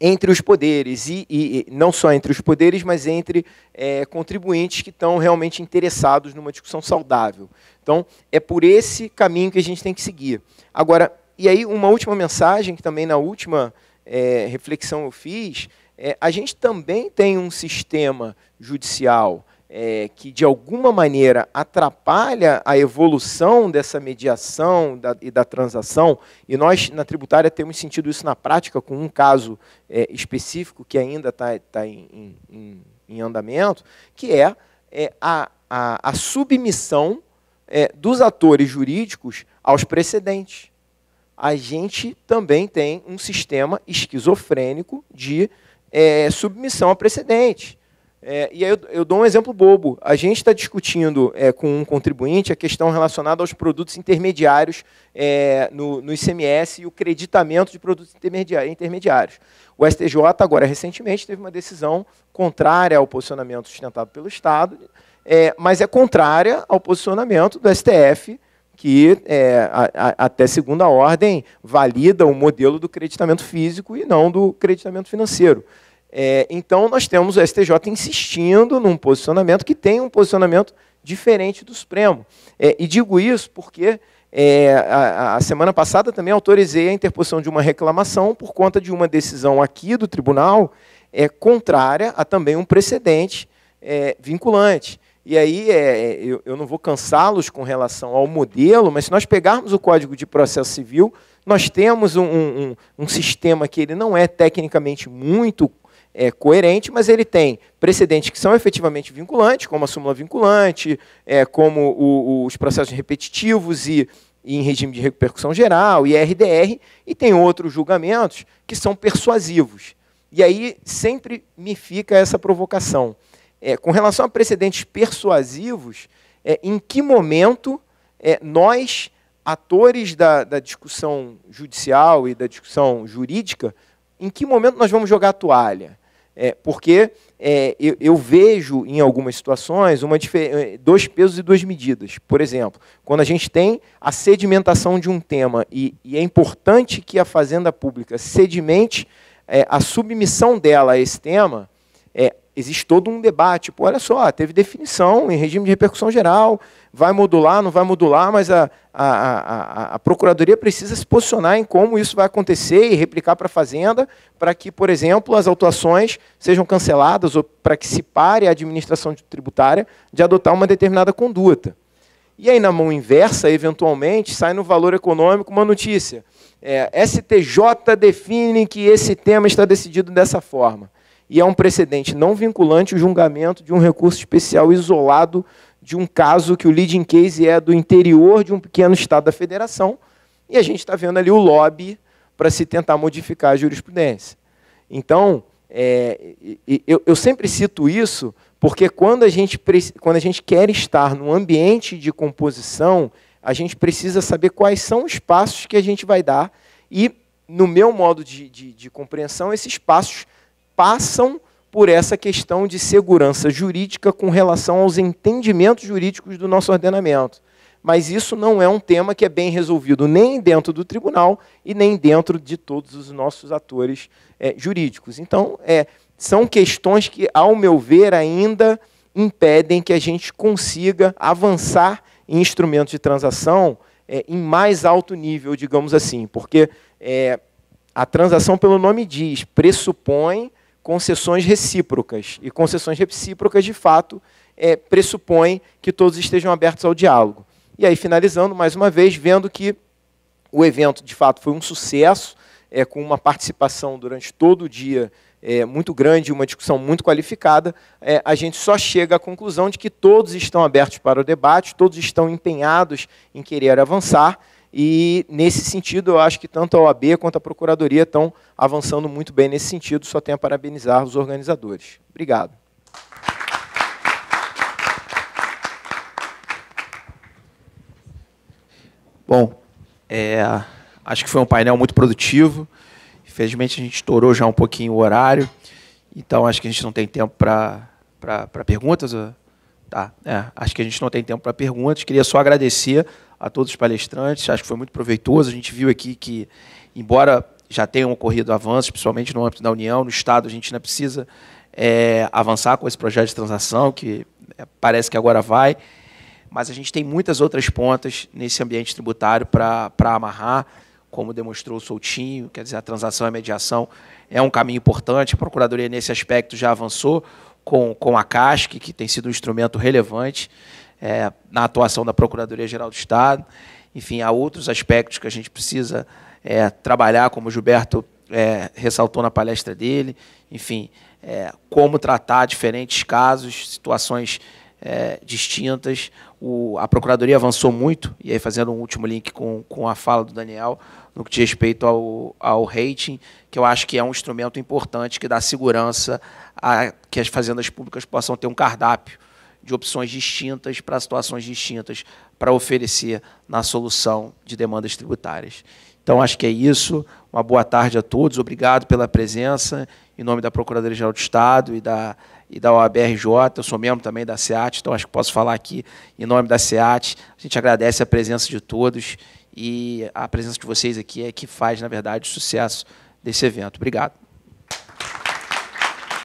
entre os poderes, e, e, não só entre os poderes, mas entre é, contribuintes que estão realmente interessados numa discussão saudável. Então, é por esse caminho que a gente tem que seguir. Agora, e aí uma última mensagem, que também na última é, reflexão eu fiz, é, a gente também tem um sistema judicial, é, que de alguma maneira atrapalha a evolução dessa mediação da, e da transação, e nós na tributária temos sentido isso na prática com um caso é, específico que ainda está tá, tá em, em, em, andamento, que é, é a, a, a, submissão é, dos atores jurídicos aos precedentes. A gente também tem um sistema esquizofrênico de é, submissão a precedentes. É, e aí eu, eu, dou um exemplo bobo. A gente está discutindo é, com um contribuinte a questão relacionada aos produtos intermediários é, no, no, ICMS e o creditamento de produtos intermediários. O STJ, agora recentemente, teve uma decisão contrária ao posicionamento sustentado pelo Estado, é, mas é contrária ao posicionamento do STF, que é, a, a, até segunda ordem valida o modelo do creditamento físico e não do creditamento financeiro. É, então, nós temos o STJ insistindo num posicionamento que tem um posicionamento diferente do Supremo. É, e digo isso porque é, a, a, semana passada também autorizei a interposição de uma reclamação por conta de uma decisão aqui do tribunal é, contrária a também um precedente é, vinculante. E aí é, eu, eu não vou cansá-los com relação ao modelo, mas se nós pegarmos o Código de Processo Civil, nós temos um, um, um sistema que ele não é tecnicamente muito é, coerente, mas ele tem precedentes que são efetivamente vinculantes, como a súmula vinculante, é, como o, os processos repetitivos e, e, em regime de repercussão geral, e RDR, e tem outros julgamentos que são persuasivos. E aí sempre me fica essa provocação. É, com relação a precedentes persuasivos, é, em que momento é, nós, atores da, da discussão judicial e da discussão jurídica, em que momento nós vamos jogar a toalha? É, porque é, eu, eu, vejo em algumas situações uma é, dois pesos e duas medidas. Por exemplo, quando a gente tem a sedimentação de um tema e, e é importante que a fazenda pública sedimente é, a submissão dela a esse tema, é, existe todo um debate. Tipo, olha só, teve definição em regime de repercussão geral, vai modular, não vai modular, mas a, a, a, a Procuradoria precisa se posicionar em como isso vai acontecer e replicar para a Fazenda, para que, por exemplo, as autuações sejam canceladas ou para que se pare a administração tributária de adotar uma determinada conduta. E aí, na mão inversa, eventualmente, sai no valor econômico uma notícia. É, STJ define que esse tema está decidido dessa forma e é um precedente não vinculante o julgamento de um recurso especial isolado de um caso que o leading case é do interior de um pequeno estado da federação, e a gente está vendo ali o lobby para se tentar modificar a jurisprudência. Então, é, eu, eu sempre cito isso porque quando a, gente, quando a gente quer estar num ambiente de composição, a gente precisa saber quais são os passos que a gente vai dar e, no meu modo de, de, de compreensão, esses passos passam por essa questão de segurança jurídica com relação aos entendimentos jurídicos do nosso ordenamento. Mas isso não é um tema que é bem resolvido nem dentro do tribunal e nem dentro de todos os nossos atores é, jurídicos. Então, é, são questões que, ao meu ver, ainda impedem que a gente consiga avançar em instrumentos de transação é, em mais alto nível, digamos assim, porque é, a transação, pelo nome diz, pressupõe concessões recíprocas. E concessões recíprocas, de fato, é, pressupõem que todos estejam abertos ao diálogo. E aí, finalizando, mais uma vez, vendo que o evento, de fato, foi um sucesso, é, com uma participação durante todo o dia é, muito grande, uma discussão muito qualificada, é, a gente só chega à conclusão de que todos estão abertos para o debate, todos estão empenhados em querer avançar, e, nesse sentido, eu acho que tanto a OAB quanto a Procuradoria estão avançando muito bem nesse sentido, só tenho a parabenizar os organizadores. Obrigado. Bom, é, acho que foi um painel muito produtivo. Infelizmente, a gente estourou já um pouquinho o horário, então acho que a gente não tem tempo para perguntas. Tá, é, acho que a gente não tem tempo para perguntas. Queria só agradecer a todos os palestrantes. Acho que foi muito proveitoso. A gente viu aqui que, embora já tenham ocorrido avanços, principalmente no âmbito da União, no Estado, a gente ainda precisa é, avançar com esse projeto de transação, que é, parece que agora vai. Mas a gente tem muitas outras pontas nesse ambiente tributário para amarrar, como demonstrou o Soutinho, quer dizer, a transação e a mediação é um caminho importante. A Procuradoria, nesse aspecto, já avançou com, com a CASC, que tem sido um instrumento relevante é, na atuação da Procuradoria-Geral do Estado. Enfim, há outros aspectos que a gente precisa é, trabalhar, como o Gilberto é, ressaltou na palestra dele. Enfim, é, como tratar diferentes casos, situações é, distintas. O, a Procuradoria avançou muito, e aí fazendo um último link com, com a fala do Daniel, no que diz respeito ao, ao rating, que eu acho que é um instrumento importante que dá segurança a que as fazendas públicas possam ter um cardápio de opções distintas para situações distintas para oferecer na solução de demandas tributárias. Então, acho que é isso. Uma boa tarde a todos. Obrigado pela presença. Em nome da Procuradoria-Geral do Estado e da, e da OABRJ, eu sou membro também da SEAT, então acho que posso falar aqui em nome da SEAT. A gente agradece a presença de todos e a presença de vocês aqui é que faz, na verdade, o sucesso desse evento. Obrigado.